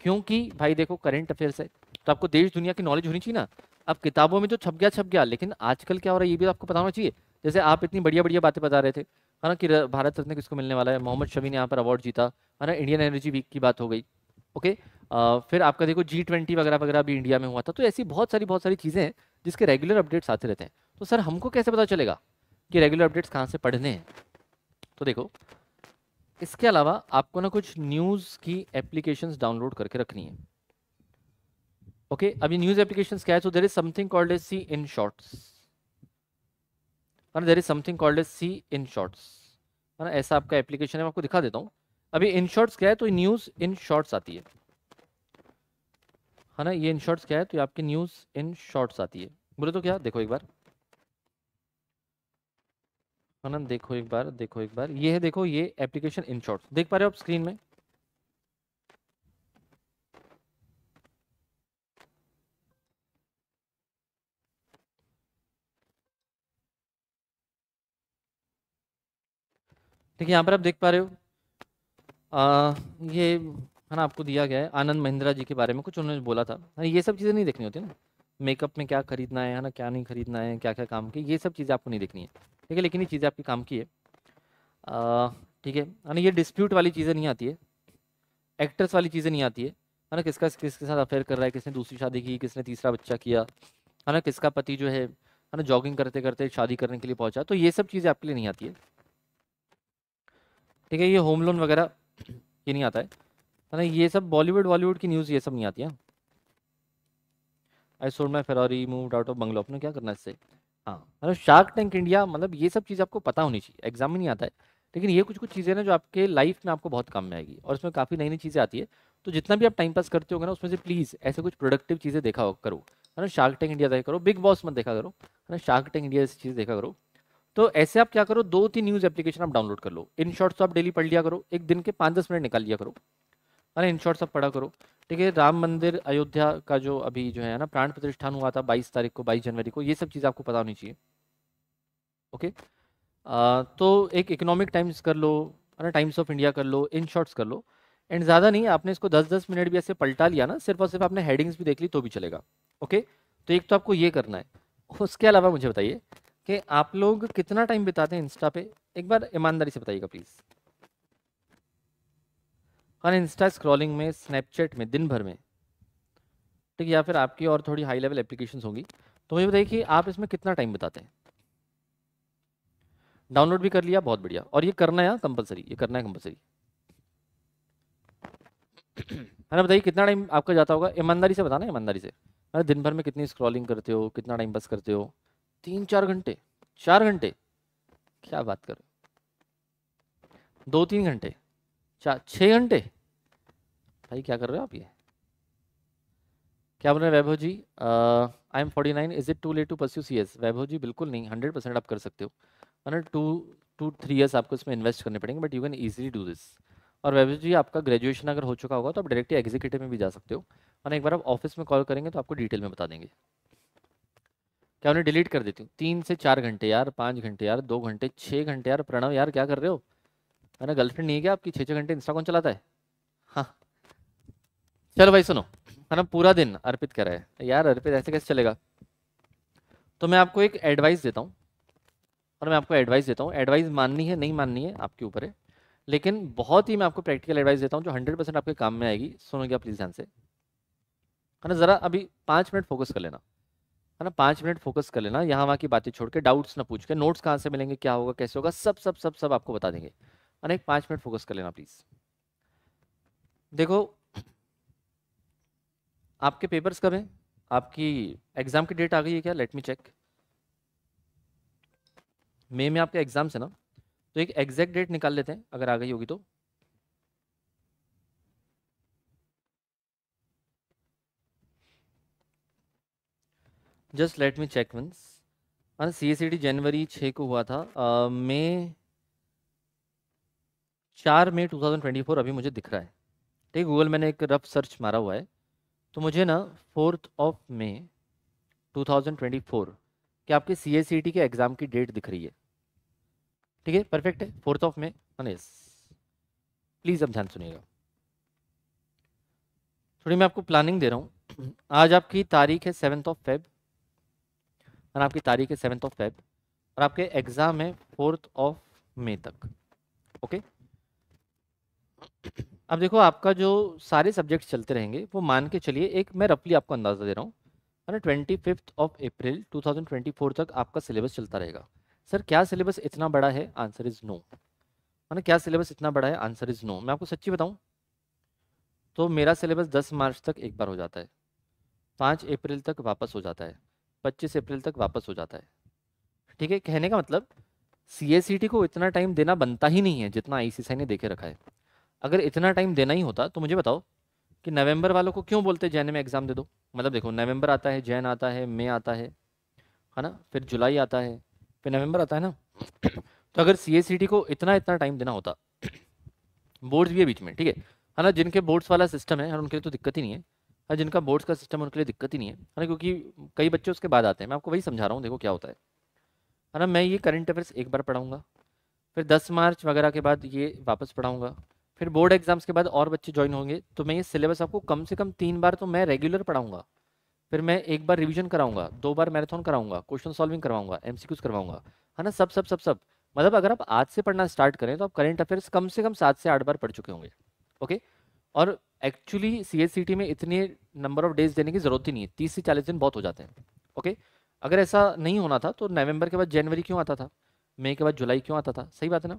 क्योंकि भाई देखो करंट अफेयर्स है तो आपको देश दुनिया की नॉलेज होनी चाहिए ना अब किताबों में तो छप गया छप गया लेकिन आजकल क्या हो रहा है ये भी आपको बताना चाहिए जैसे आप इतनी बढ़िया बढ़िया बातें बता रहे थे है ना कि भारत रत्न किसको मिलने वाला है मोहम्मद शमी ने यहाँ पर अवार्ड जीता है ना इंडियन एनर्जी वीक की बात हो गई ओके आ, फिर आपका देखो जी ट्वेंटी वगैरह वगैरह भी इंडिया में हुआ था तो ऐसी बहुत सारी बहुत सारी चीज़ें हैं जिसके रेगुलर अपडेट्स आते रहते हैं तो सर हमको कैसे पता चलेगा कि रेगुलर अपडेट्स कहाँ से पढ़ने हैं तो देखो इसके अलावा आपको ना कुछ न्यूज़ की एप्लीकेशन डाउनलोड करके रखनी है okay okay i mean news application sketch is something called as see Inshorts है ना there is something called as see Inshorts है ना ऐसा आपका एप्लीकेशन है मैं आपको दिखा देता हूँ अभी इन शॉर्ट्स क्या है तो न्यूज इन शॉर्ट्स आती है है हाँ ना ये इन शॉर्ट्स क्या है तो आपकी न्यूज इन शॉर्ट्स आती है बोले तो क्या देखो एक बार है हाँ ना देखो एक बार देखो एक बार ये है देखो ये एप्लीकेशन इन शॉर्ट्स देख पा रहे हो आप स्क्रीन में ठीक है यहाँ पर आप देख पा रहे हो ये है ना आपको दिया गया है आनंद महिंद्रा जी के बारे में कुछ उन्होंने बोला था ये सब चीज़ें नहीं देखनी होती ना मेकअप में क्या खरीदना है ना क्या नहीं खरीदना है क्या क्या काम की ये सब चीज़ें आपको नहीं देखनी है ठीक है लेकिन ये चीज़ें आपकी काम की है ठीक है है ना ये डिस्प्यूट वाली चीज़ें नहीं आती है एक्ट्रेस वाली चीज़ें नहीं आती है है ना किसका किसके साथ अफेयर कर रहा है किसने दूसरी शादी की किसने तीसरा बच्चा किया है ना किसका पति जो है है ना जॉगिंग करते करते शादी करने के लिए पहुंचा तो ये सब चीज़ें आपके लिए नहीं आती है ठीक है ये होम लोन वगैरह ये नहीं आता है ना ये सब बॉलीवुड बॉलीवुड की न्यूज़ ये सब नहीं आती है I sold my Ferrari move out of bungalow अपने क्या करना है इससे हाँ मतलब शार्क टैंक इंडिया मतलब ये सब चीज़ आपको पता होनी चाहिए एग्जाम में नहीं आता है लेकिन ये कुछ कुछ चीज़ें ना जो आपके लाइफ में आपको बहुत काम में आएगी और इसमें काफ़ी नई नई चीज़ें आती है तो जितना भी आप टाइम पास करते होगा ना उसमें से प्लीज़ ऐसे कुछ प्रोडक्टिव चीज़ें देखा करो है ना शार्क टैंक इंडिया देखा करो बिग बॉस मत देखा करो है ना शार्क टैंक इंडिया जैसी चीज़ देखा करो तो ऐसे आप क्या करो दो तीन न्यूज एप्लीकेशन आप डाउनलोड कर लो इन शॉर्ट्स तो आप डेली पढ़ लिया करो एक दिन के पाँच दस मिनट निकाल लिया करो है ना इन शॉर्ट्स आप पढ़ा करो ठीक है राम मंदिर अयोध्या का जो अभी जो है ना प्राण प्रतिष्ठान हुआ था बाईस तारीख को बाईस जनवरी को ये सब चीज़ आपको पता होनी चाहिए ओके आ, तो एक इकोनॉमिक टाइम्स कर लो है ना टाइम्स ऑफ इंडिया कर लो इन शॉर्ट्स कर लो एंड ज़्यादा नहीं आपने इसको दस दस मिनट भी ऐसे पलटा लिया ना सिर्फ और सिर्फ आपने हेडिंग्स भी देख ली तो भी चलेगा ओके तो एक तो आपको ये करना है उसके अलावा मुझे बताइए कि आप लोग कितना टाइम बिताते हैं इंस्टा पे एक बार ईमानदारी से बताइएगा प्लीज़ और इंस्टा स्क्रॉलिंग में स्नैपचैट में दिन भर में ठीक या फिर आपकी और थोड़ी हाई लेवल एप्लीकेशन होंगी तो मुझे बताइए कि आप इसमें कितना टाइम बिताते हैं डाउनलोड भी कर लिया बहुत बढ़िया और ये करना है कंपलसरी हाँ, ये करना है कंपलसरी मैंने बताइए कितना टाइम आपका जाता होगा ईमानदारी से बताना ईमानदारी से अरे दिन भर में कितनी स्क्रॉलिंग करते हो कितना टाइम पास करते हो तीन चार घंटे चार घंटे क्या बात कर दो तीन घंटे चार छः घंटे भाई क्या कर रहे हो आप ये क्या बोल रहे हैं Vaibhav ji I am forty nine is it too late to pursue C S Vaibhav ji बिल्कुल नहीं हंड्रेड परसेंट आप कर सकते हो मैंने टू टू थ्री ईयर्स आपको इसमें इन्वेस्ट करने पड़ेंगे but you can easily do this और वैभव जी आपका ग्रेजुएशन अगर हो चुका होगा तो आप डायरेक्टली एग्जीक्यूटिव में भी जा सकते हो और एक बार आप ऑफिस में कॉल करेंगे तो आपको डिटेल में बता देंगे क्या उन्हें डिलीट कर देती हूँ तीन से चार घंटे यार पाँच घंटे यार दो घंटे छः घंटे यार प्रणव यार क्या कर रहे हो मैंने गर्लफ्रेंड नहीं है क्या आपकी छः छः घंटे इंस्टा कौन चलाता है हाँ चलो भाई सुनो है ना पूरा दिन अर्पित कर रहा है यार अर्पित ऐसे कैसे चलेगा तो मैं आपको एक एडवाइस देता हूँ और मैं आपको एडवाइस देता हूँ एडवाइस माननी है नहीं माननी है आपके ऊपर है लेकिन बहुत ही मैं आपको प्रैक्टिकल एडवाइस देता हूँ जो हंड्रेड परसेंट आपके काम में आएगी सुनोगे आप प्लीज़ ध्यान से है ना ज़रा अभी पाँच मिनट फोकस कर लेना है ना पांच मिनट फोकस कर लेना यहाँ वहाँ की बातें छोड़ के डाउट्स ना पूछ के नोट्स कहाँ से मिलेंगे क्या होगा कैसे होगा सब सब सब सब आपको बता देंगे है ना एक पांच मिनट फोकस कर लेना प्लीज़ देखो आपके पेपर्स कब हैं आपकी एग्ज़ाम की डेट आ गई है क्या लेट मी चेक मई में आपके एग्ज़ाम्स है ना तो एक एग्जैक्ट डेट निकाल लेते हैं अगर आ गई होगी तो just let me check once हाँ सी एस जनवरी छः को हुआ था मई चार मई 2024 अभी मुझे दिख रहा है ठीक गूगल मैंने एक रफ सर्च मारा हुआ है तो मुझे ना फोर्थ ऑफ मई 2024 कि आपके सी एस के एग्ज़ाम की डेट दिख रही है ठीक है परफेक्ट है fourth of May yes please अब ध्यान सुनिएगा थोड़ी मैं आपको प्लानिंग दे रहा हूँ आज आपकी तारीख है सेवन्थ ऑफ फेब और आपकी तारीख है सेवन्थ ऑफ फेब और आपके एग्ज़ाम है फोर्थ ऑफ मे तक ओके अब देखो आपका जो सारे सब्जेक्ट चलते रहेंगे वो मान के चलिए एक मैं रफली आपको अंदाज़ा दे रहा हूँ है ट्वेंटी फिफ्थ ऑफ अप्रैल 2024 तक आपका सिलेबस चलता रहेगा सर क्या सिलेबस इतना बड़ा है आंसर इज़ नो मैंने क्या सिलेबस इतना बड़ा है आंसर इज़ नो मैं आपको सच्ची बताऊँ तो मेरा सिलेबस दस मार्च तक एक बार हो जाता है पाँच अप्रैल तक वापस हो जाता है पच्चीस अप्रैल तक वापस हो जाता है ठीक है कहने का मतलब सी को इतना टाइम देना बनता ही नहीं है जितना आई ने देखे रखा है अगर इतना टाइम देना ही होता तो मुझे बताओ कि नवंबर वालों को क्यों बोलते जैन में एग्ज़ाम दे दो मतलब देखो नवंबर आता है जैन आता है मई आता है है ना फिर जुलाई आता है फिर नवंबर आता है ना तो अगर सी को इतना इतना टाइम देना होता बोर्ड्स भी है बीच में ठीक है है ना जिनके बोर्ड्स वाला सिस्टम है उनके लिए तो दिक्कत ही नहीं है है जिनका बोर्ड्स का सिस्टम उनके लिए दिक्कत ही नहीं है ना क्योंकि कई बच्चे उसके बाद आते हैं मैं आपको वही समझा रहा हूँ देखो क्या होता है है ना मैं ये करंट अफेयर्स एक बार पढ़ाऊँगा फिर दस मार्च वगैरह के बाद ये वापस पढ़ाऊँगा फिर बोर्ड एग्जाम्स के बाद और बच्चे ज्वाइन होंगे तो मैं ये सिलेबस आपको कम से कम तीन बार तो मैं रेगुलर पढ़ाऊँगा फिर मैं एक बार रिवीजन कराऊंगा दो बार मैराथन कराऊंगा क्वेश्चन सॉल्विंग करवाऊंगा एम करवाऊंगा है ना सब सब सब सब मतलब अगर आप आज से पढ़ना स्टार्ट करें तो आप करंट अफेयर्स कम से कम सात से आठ बार पढ़ चुके होंगे ओके और एक्चुअली सी में इतने नंबर ऑफ डेज देने की ज़रूरत ही नहीं है तीस से चालीस दिन बहुत हो जाते हैं ओके अगर ऐसा नहीं होना था तो नवंबर के बाद जनवरी क्यों आता था मई के बाद जुलाई क्यों आता था सही बात है ना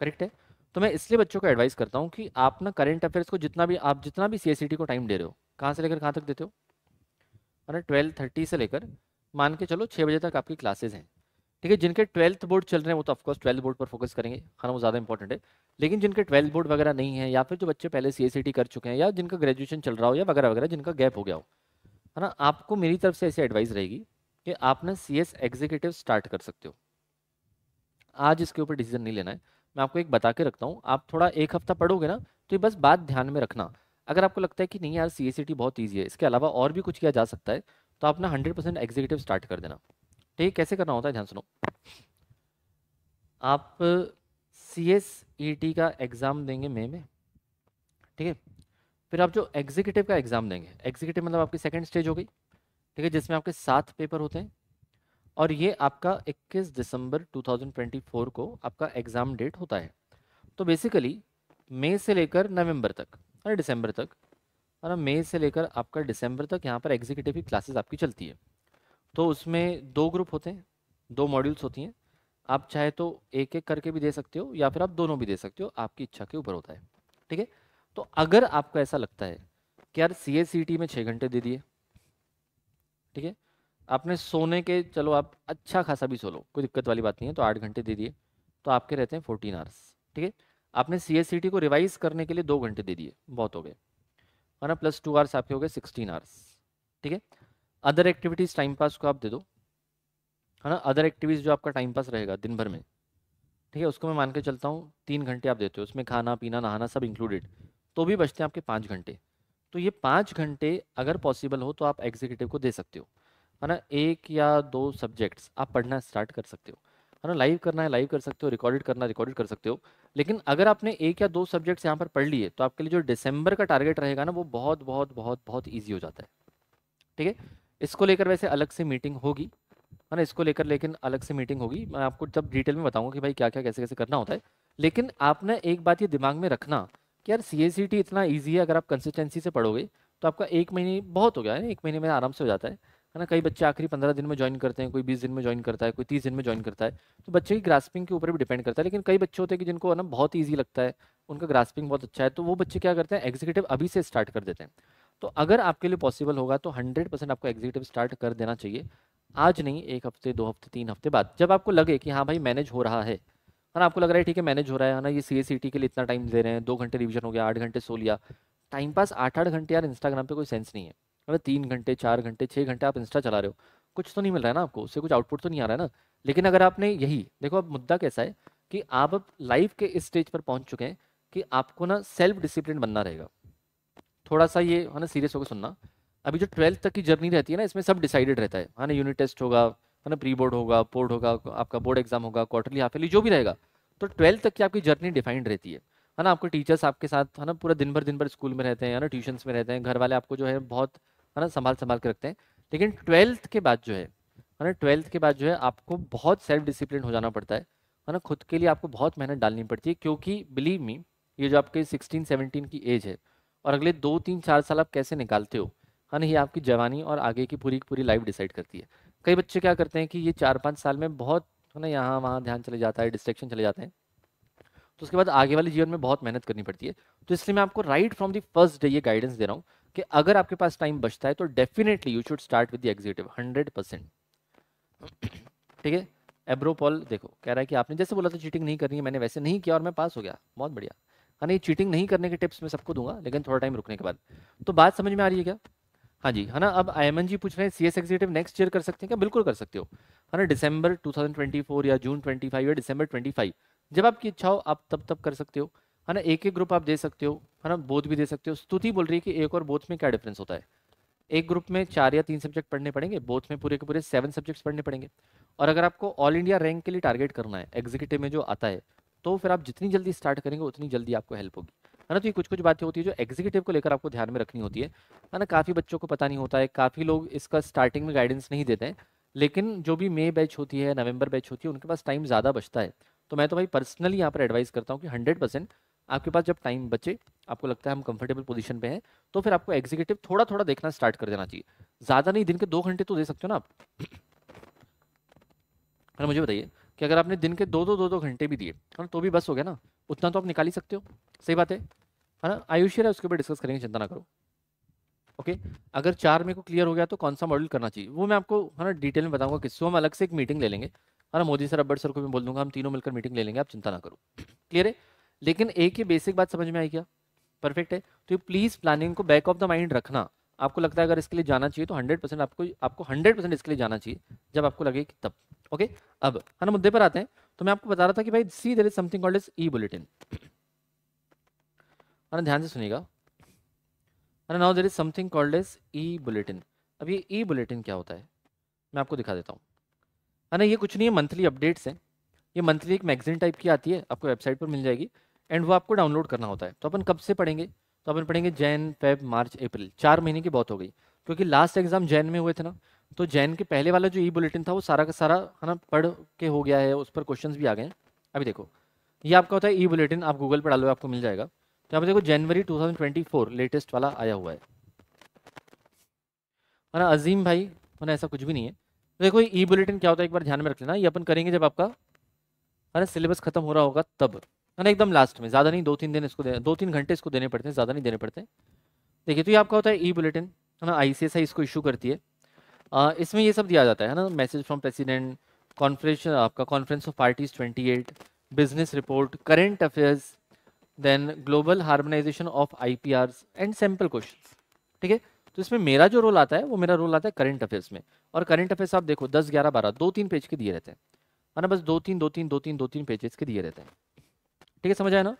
करेक्ट है तो मैं इसलिए बच्चों को एडवाइस करता हूँ कि आप ना करेंट अफेयर्स को जितना भी आप जितना भी सी को टाइम दे रहे हो कहाँ से लेकर कहाँ तक देते हो मतलब ट्वेल्व थर्टी से लेकर मान के चलो छः बजे तक आपकी क्लासेज हैं ठीक है जिनके ट्वेल्थ बोर्ड चल रहे हैं वो तो ऑफकोर्स ट्वेल्थ बोर्ड पर फोकस करेंगे खाना वो ज़्यादा इंपॉर्टेंट है लेकिन जिनके ट्वेल्थ बोर्ड वगैरह नहीं है या फिर जो बच्चे पहले सी e कर चुके हैं या जिनका ग्रेजुएशन चल रहा हो या वगैरह वगैरह जिनका गैप हो गया हो है ना आपको मेरी तरफ से ऐसी एडवाइस रहेगी कि आप ना सी एस एग्जीक्यूटिव स्टार्ट कर सकते हो आज इसके ऊपर डिसीजन नहीं लेना है मैं आपको एक बता के रखता हूँ आप थोड़ा एक हफ्ता पढ़ोगे ना तो ये बस बात ध्यान में रखना अगर आपको लगता है कि नहीं यार सी e बहुत ईजी है इसके अलावा और भी कुछ किया जा सकता है तो आप ना हंड्रेड परसेंट एग्जीक्यूटिव स्टार्ट कर देना ठीक कैसे करना होता है ध्यान सुनो आप सी एस ई टी का एग्ज़ाम देंगे मई में ठीक है फिर आप जो एग्जीक्यूटिव का एग्ज़ाम देंगे एग्जीक्यूटिव मतलब आपकी सेकेंड स्टेज हो गई ठीक है जिसमें आपके सात पेपर होते हैं और ये आपका 21 दिसंबर 2024 को आपका एग्ज़ाम डेट होता है तो बेसिकली मई से लेकर नवंबर तक अरे दिसंबर तक ना मतलब मई से लेकर आपका दिसंबर तक यहाँ पर एग्जीक्यूटिव की क्लासेस आपकी चलती है तो उसमें दो ग्रुप होते हैं दो मॉड्यूल्स होती हैं आप चाहे तो एक एक करके भी दे सकते हो या फिर आप दोनों भी दे सकते हो आपकी इच्छा के ऊपर होता है ठीक है तो अगर आपको ऐसा लगता है कि यार सी एस सी टी में छः घंटे दे दिए ठीक है आपने सोने के चलो आप अच्छा खासा भी सो लो कोई दिक्कत वाली बात नहीं है तो आठ घंटे दे दिए तो आपके रहते हैं फोर्टीन आवर्स ठीक है आपने सी एस सी टी को रिवाइज करने के लिए दो घंटे दे दिए बहुत हो गए है ना प्लस टू आवर्स आपके हो गए सिक्सटीन आवर्स ठीक है अदर एक्टिविटीज टाइम पास को आप दे दो है ना अदर एक्टिविटीज जो आपका टाइम पास रहेगा दिन भर में ठीक है उसको मैं मान के चलता हूँ तीन घंटे आप देते हो उसमें खाना पीना नहाना सब इंक्लूडेड तो भी बचते हैं आपके पाँच घंटे तो ये पाँच घंटे अगर पॉसिबल हो तो आप एग्जीक्यूटिव को दे सकते हो है ना एक या दो सब्जेक्ट्स आप पढ़ना स्टार्ट कर सकते हो है ना लाइव करना है लाइव कर सकते हो रिकॉर्डेड करना रिकॉर्डेड कर सकते हो लेकिन अगर आपने एक या दो सब्जेक्ट्स यहाँ पर पढ़ लिए तो आपके लिए जो दिसंबर का टारगेट रहेगा ना वो बहुत बहुत बहुत बहुत ईजी हो जाता है ठीक है इसको लेकर वैसे अलग से मीटिंग होगी है ना इसको लेकर लेकिन अलग से मीटिंग होगी मैं आपको जब डिटेल में बताऊंगा कि भाई क्या क्या कैसे कैसे करना होता है लेकिन आपने एक बात ये दिमाग में रखना कि यार सी एस इतना ईजी है अगर आप कंसिस्टेंसी से पढ़ोगे तो आपका एक महीने बहुत हो गया है एक महीने में आराम से हो जाता है है ना कई बच्चे आखिरी पंद्रह दिन में ज्वाइन करते हैं कोई बीस दिन में ज्वाइन करता है कोई तीस दिन में ज्वाइन करता है तो बच्चे की ग्रास्पिंग के ऊपर भी डिपेंड करता है लेकिन कई बच्चे होते हैं कि जिनको है ना बहुत ईजी लगता है उनका ग्रास्पिंग बहुत अच्छा है तो वो बच्चे क्या करते हैं एग्जीक्यूटिव अभी से स्टार्ट कर देते हैं तो अगर आपके लिए पॉसिबल होगा तो 100 परसेंट आपको एग्जीक्यूटिव स्टार्ट कर देना चाहिए आज नहीं एक हफ्ते दो हफ्ते तीन हफ्ते बाद जब आपको लगे कि हाँ भाई मैनेज हो रहा है है ना आपको लग रहा है ठीक है मैनेज हो रहा है ना ये सी के लिए इतना टाइम दे रहे हैं दो घंटे रिविजन हो गया आठ घंटे सो लिया टाइम पास आठ आठ घंटे यार इंस्टाग्राम पर कोई सेंस नहीं है मतलब तीन घंटे चार घंटे छः घंटे आप इंस्टा चला रहे हो कुछ तो नहीं मिल रहा है ना आपको उससे कुछ आउटपुट तो नहीं आ रहा है ना लेकिन अगर आपने यही देखो अब मुद्दा कैसा है कि आप अब लाइफ के इस स्टेज पर पहुंच चुके हैं कि आपको ना सेल्फ डिसिप्लिन बनना रहेगा थोड़ा सा ये है ना सीरियस होकर सुनना अभी जो ट्वेल्थ तक की जर्नी रहती है ना इसमें सब डिसाइडेड रहता है है ना यूनिट टेस्ट होगा है ना प्री बोर्ड होगा बोर्ड होगा आपका बोर्ड एग्जाम होगा क्वार्टरली हाफ ईयरली जो भी रहेगा तो ट्वेल्थ तक की आपकी जर्नी डिफाइंड रहती है है ना आपके टीचर्स आपके साथ है ना पूरा दिन भर दिन भर स्कूल में रहते हैं है ना ट्यूशन में रहते हैं घर वाले आपको जो है बहुत है ना संभाल संभाल के रखते हैं लेकिन ट्वेल्थ के बाद जो है है ना ट्वेल्थ के बाद जो है आपको बहुत सेल्फ डिसिप्लिन हो जाना पड़ता है है ना खुद के लिए आपको बहुत मेहनत डालनी पड़ती है क्योंकि बिलीव मी ये जो आपके सिक्सटीन सेवनटीन की एज है और अगले दो तीन चार साल आप कैसे निकालते हो है हाँ ना ये आपकी जवानी और आगे की पूरी पूरी लाइफ डिसाइड करती है कई बच्चे क्या करते हैं कि ये चार पाँच साल में बहुत है ना यहाँ वहाँ ध्यान चले जाता है डिस्ट्रेक्शन चले जाते हैं तो उसके बाद आगे वाले जीवन में बहुत मेहनत करनी पड़ती है तो इसलिए मैं आपको right from the first day ये गाइडेंस दे रहा हूँ कि अगर आपके पास टाइम बचता है तो definitely you should start with the executive hundred percent ठीक है एब्रोपॉल देखो कह रहा है कि आपने जैसे बोला था चीटिंग नहीं करनी है मैंने वैसे नहीं किया और मैं पास हो गया बहुत बढ़िया ये हाँ, चीटिंग नहीं करने के टिप्स मैं सबको दूंगा लेकिन थोड़ा टाइम रुकने के बाद तो बात समझ में आ रही है क्या हाँ जी है ना अब आई जी पूछ रहे हैं C S executive next year कर सकते हैं क्या बिल्कुल कर सकते हो है ना डिसंबर 2024 या जून 25 या डिसंबर 25 जब आपकी इच्छा हो आप तब तब कर सकते हो है ना एक एक ग्रुप आप दे सकते हो है ना बोध भी दे सकते हो स्तुति बोल रही है कि एक और बोथ में क्या डिफरेंस होता है एक ग्रुप में चार या तीन सब्जेक्ट पढ़ने पड़ेंगे बोथ में पूरे के पूरे सेवन सब्जेक्ट्स पढ़ने पड़ेंगे और अगर आपको ऑल इंडिया रैंक के लिए टारगेट करना है एग्जीक्यूटिव में जो आता है तो फिर आप जितनी जल्दी स्टार्ट करेंगे उतनी जल्दी आपको हेल्प होगी है ना तो ये कुछ कुछ बातें होती है जो एग्जीक्यूटिव को लेकर आपको ध्यान में रखनी होती है है ना काफ़ी बच्चों को पता नहीं होता है काफ़ी लोग इसका स्टार्टिंग में गाइडेंस नहीं देते हैं लेकिन जो भी मई बैच होती है नवंबर बैच होती है उनके पास टाइम ज़्यादा बचता है तो मैं तो भाई पर्सनली यहाँ पर एडवाइस करता हूँ कि हंड्रेड परसेंट आपके पास जब टाइम बचे आपको लगता है हम कंफर्टेबल पोजिशन पे हैं तो फिर आपको एग्जीक्यूटिव थोड़ा थोड़ा देखना स्टार्ट कर देना चाहिए ज़्यादा नहीं दिन के दो घंटे तो दे सकते हो ना आप मुझे बताइए कि अगर आपने दिन के दो दो दो दो घंटे भी दिए है ना तो भी बस हो गया ना उतना तो आप निकाल ही सकते हो सही बात है है ना आयुष्य है उसके ऊपर डिस्कस करेंगे चिंता ना करो ओके अगर चार मेरे को क्लियर हो गया तो कौन सा मॉडल करना चाहिए वो मैं आपको है ना डिटेल में बताऊंगा किसको हम अलग से एक मीटिंग ले लेंगे है ना मोदी सर अब्बर सर को भी बोल दूंगा हम तीनों मिलकर मीटिंग ले लेंगे आप चिंता ना करो क्लियर है लेकिन एक ही बेसिक बात समझ में आई क्या परफेक्ट है तो प्लीज़ प्लानिंग को बैक ऑफ द माइंड रखना आपको लगता है अगर इसके लिए जाना चाहिए तो 100 परसेंट आपको आपको 100 परसेंट इसके लिए जाना चाहिए जब आपको लगे कि तब ओके अब है ना मुद्दे पर आते हैं तो मैं आपको बता रहा था कि भाई see there is something called is E bulletin है ना ध्यान से सुनेगा है ना now there is something called is E bulletin अब ये ई बुलेटिन क्या होता है मैं आपको दिखा देता हूँ है ना ये कुछ नहीं है मंथली अपडेट्स हैं ये मंथली एक मैगजीन टाइप की आती है आपको वेबसाइट पर मिल जाएगी एंड वो आपको डाउनलोड करना होता है तो अपन कब से पढ़ेंगे तो अपन पढ़ेंगे जैन फेब मार्च अप्रैल चार महीने की बहुत हो गई क्योंकि लास्ट एग्जाम जैन में हुए थे ना तो जैन के पहले वाला जो ई बुलेटिन था वो सारा का सारा है ना पढ़ के हो गया है उस पर क्वेश्चन भी आ गए अभी देखो ये आपका होता है ई बुलेटिन आप गूगल पर डालो आपको मिल जाएगा तो यहाँ पर देखो जनवरी 2024 लेटेस्ट वाला आया हुआ है है ना अजीम भाई है ना ऐसा कुछ भी नहीं है तो देखो ई बुलेटिन क्या होता है एक बार ध्यान में रख लेना ये अपन करेंगे जब आपका है ना सिलेबस खत्म हो रहा होगा तब है ना एकदम लास्ट में ज़्यादा नहीं दो तीन दिन इसको दो तीन घंटे इसको देने पड़ते हैं ज़्यादा नहीं देने पड़ते देखिए तो ये आपका होता है ई बुलेटिन है ना आई इसको इशू करती है इसमें ये सब दिया जाता है ना मैसेज फ्रॉम प्रेसिडेंट कॉन्फ्रेंस आपका conference of parties 28 business report current affairs then global harmonisation of I and sample question ठीक है तो इसमें मेरा जो रोल आता है वो मेरा रोल आता है करंट अफेयर्स में और करंट अफेयर्स आप देखो दस ग्यारह बारह दो तीन पेज के दिए रहते हैं है ना बस दो तीन दो तीन दो तीन दो तीन पेजेस के दिए रहते हैं ठीक है समझ आए ना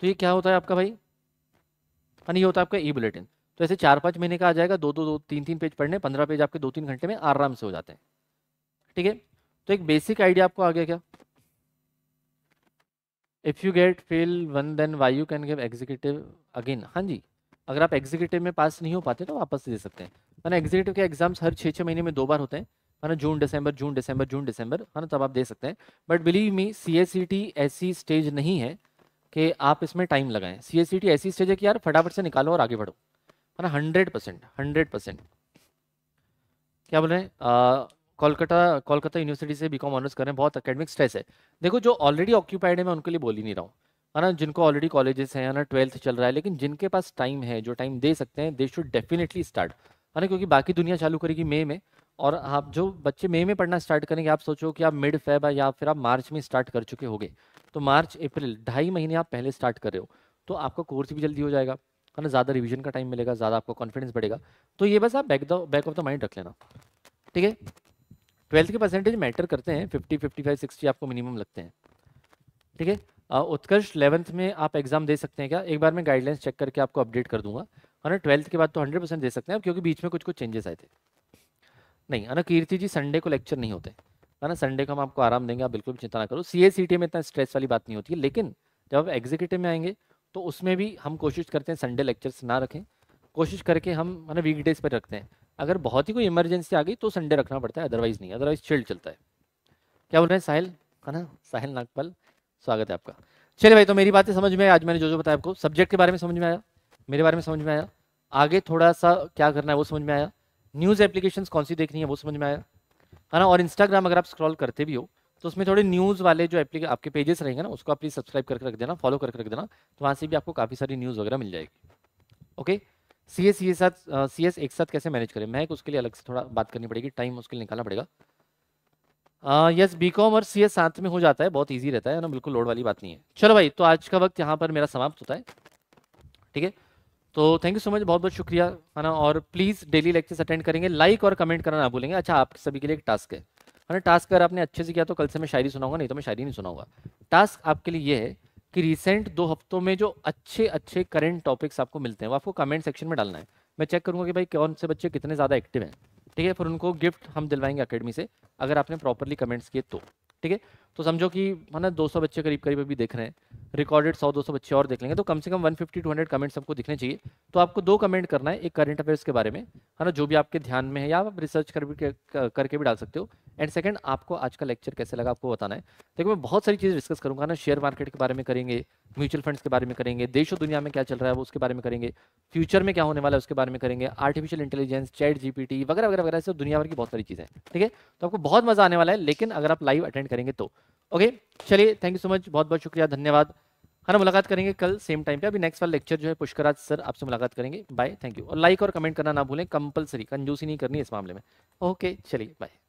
तो ये क्या होता है आपका भाई ना ये होता है आपका ई बुलेटिन तो ऐसे चार पाँच महीने का आ जाएगा दो दो दो तीन तीन पेज पढ़ने पंद्रह पेज आपके दो तीन घंटे में आराम से हो जाते हैं ठीक है तो एक बेसिक आइडिया आपको आ गया क्या if you get fail one then why you can give executive again हाँ जी अगर आप एग्जीक्यूटिव में पास नहीं हो पाते तो वापस दे सकते हैं मैंने एग्जीक्यूटिव के एग्जाम्स हर छः छः महीने में दो बार होते हैं है ना जून दिसंबर जून दिसंबर जून दिसंबर है ना तब आप दे सकते हैं but believe me C S C T ऐसी स्टेज नहीं है कि आप इसमें टाइम लगाएं सी एस सी टी ऐसी स्टेज है कि यार फटाफट से निकालो और आगे बढ़ो ना हंड्रेड परसेंट हंड्रेड परसेंट क्या बोल रहे हैं कोलकाता कोलकाता यूनिवर्सिटी से बीकॉम ऑनर्स कर रहे हैं बहुत अकेडमिक स्ट्रेस है देखो जो ऑलरेडी ऑक्यूपाइड है मैं उनके लिए बोल ही नहीं रहा हूँ है ना जिनको ऑलरेडी कॉलेजेस हैं है ना ट्वेल्थ चल रहा है लेकिन जिनके पास टाइम है जो टाइम दे सकते हैं दे शुड डेफिनेटली स्टार्ट है ना क्योंकि बाकी दुनिया चालू करेगी मई में और आप जो बच्चे मई में पढ़ना स्टार्ट करेंगे आप सोचो कि आप मिड फेब या फिर आप मार्च में स्टार्ट कर चुके होंगे तो मार्च अप्रैल ढाई महीने आप पहले स्टार्ट कर रहे हो तो आपका कोर्स भी जल्दी हो जाएगा है ना ज़्यादा रिविजन का टाइम मिलेगा ज़्यादा आपको कॉन्फिडेंस बढ़ेगा तो ये बस आप back the back of the mind रख लेना ठीक है ट्वेल्थ के परसेंटेज मैटर करते हैं फिफ्टी फिफ्टी फाइव सिक्सटी आपको मिनिमम लगते हैं ठीक है उत्कर्ष इलेवंथ में आप एग्जाम दे सकते हैं क्या एक बार मैं गाइडलाइंस चेक करके आपको अपडेट कर दूंगा है ना ट्वेल्थ के बाद तो हंड्रेड परसेंट दे सकते हैं क्योंकि बीच में कुछ कुछ चेंजेस आए थे नहीं है ना कीर्ति जी संडे को लेक्चर नहीं होते है ना संडे को हम आपको आराम देंगे आप बिल्कुल भी चिंता ना करो सी ए सी टी में इतना स्ट्रेस वाली बात नहीं होती है लेकिन जब आप एग्जीक्यूटिव में आएंगे तो उसमें भी हम कोशिश करते हैं संडे लेक्चर्स ना रखें कोशिश करके हम मैंने वीकडेज पर रखते हैं अगर बहुत ही कोई इमरजेंसी आ गई तो संडे रखना पड़ता है अदरवाइज़ नहीं अदरवाइज़ चिल्ड चलता है क्या बोल रहे हैं साहिल है ना साहिल नागपाल स्वागत है आपका चलिए भाई तो मेरी बातें समझ में आई आज मैंने जो जो बताया आपको सब्जेक्ट के बारे में समझ में आया मेरे बारे में समझ में आया आगे थोड़ा सा क्या करना है वो समझ में आया न्यूज़ एप्लीकेशन कौन सी देखनी है वो समझ में आया है ना और इंस्टाग्राम अगर आप स्क्रॉल करते भी हो तो उसमें थोड़े न्यूज़ वाले जो एप्लीके आपके पेजेस रहेंगे ना उसको आप प्लीज़ सब्सक्राइब करके रख देना फॉलो करके रख देना तो वहाँ से भी आपको काफ़ी सारी न्यूज़ वगैरह मिल जाएगी ओके सी एस सी साथ सी एस एक साथ कैसे मैनेज करें महक उसके लिए अलग से थोड़ा बात करनी पड़ेगी टाइम उसके लिए निकालना पड़ेगा यस बी कॉम और सी एस साथ में हो जाता है बहुत ईजी रहता है ना बिल्कुल लोड वाली बात नहीं है चलो भाई तो आज का वक्त यहाँ पर मेरा समाप्त होता है ठीक है तो थैंक यू सो मच बहुत बहुत शुक्रिया है ना और प्लीज़ डेली लेक्चर्स अटेंड करेंगे लाइक और कमेंट करना ना भूलेंगे अच्छा आप सभी के लिए एक टास्क है मैंने टास्क अगर आपने अच्छे से किया तो कल से मैं शायरी सुनाऊंगा नहीं तो मैं शायरी नहीं सुनाऊंगा टास्क आपके लिए ये है कि रिसेंट दो हफ्तों में जो अच्छे अच्छे करेंट टॉपिक्स आपको मिलते हैं वो आपको कमेंट सेक्शन में डालना है मैं चेक करूंगा कि भाई कौन से बच्चे कितने ज़्यादा एक्टिव हैं ठीक है फिर उनको गिफ्ट हम दिलवाएंगे अकेडमी से अगर आपने प्रॉपरली कमेंट्स किए तो ठीक है तो समझो कि है ना 200 बच्चे करीब करीब अभी देख रहे हैं रिकॉर्डेड 100 200 बच्चे और देख लेंगे तो कम से कम 150 हंड्रेड कमेंट सबको दिखने चाहिए तो आपको दो कमेंट करना है एक करंट अफेयर्स के बारे में है ना जो भी आपके ध्यान में है या आप रिसर्च कर भी करके भी डाल सकते हो एंड सेकंड आपको आज का लेक्चर कैसे लगा आपको बताना है देखो मैं बहुत सारी चीज़ें डिस्कस करूँगा ना शेयर मार्केट के बारे में करेंगे म्यूचुअल फंड्स के बारे में करेंगे देश और दुनिया में क्या चल रहा है वो उसके बारे में करेंगे फ्यूचर में क्या होने वाला है उसके बारे में करेंगे आर्टिफिशियल इंटेलिजेंस चैट जीपीटी वगैरह वगैरह वगैरह सब तो दुनिया भर की बहुत सारी चीज़ें ठीक है तो आपको बहुत मजा आने वाला है लेकिन अगर आप लाइव अटेंड करेंगे तो ओके चलिए थैंक यू सो मच बहुत बहुत शुक्रिया धन्यवाद है ना मुलाकात करेंगे कल सेम टाइम पे अभी नेक्स्ट वाला लेक्चर जो है पुष्कराज सर आपसे मुलाकात करेंगे बाय थैंक यू और लाइक और कमेंट करना ना भूलें कंपलसरी कंजूसी नहीं करनी इस मामले में ओके चलिए बाय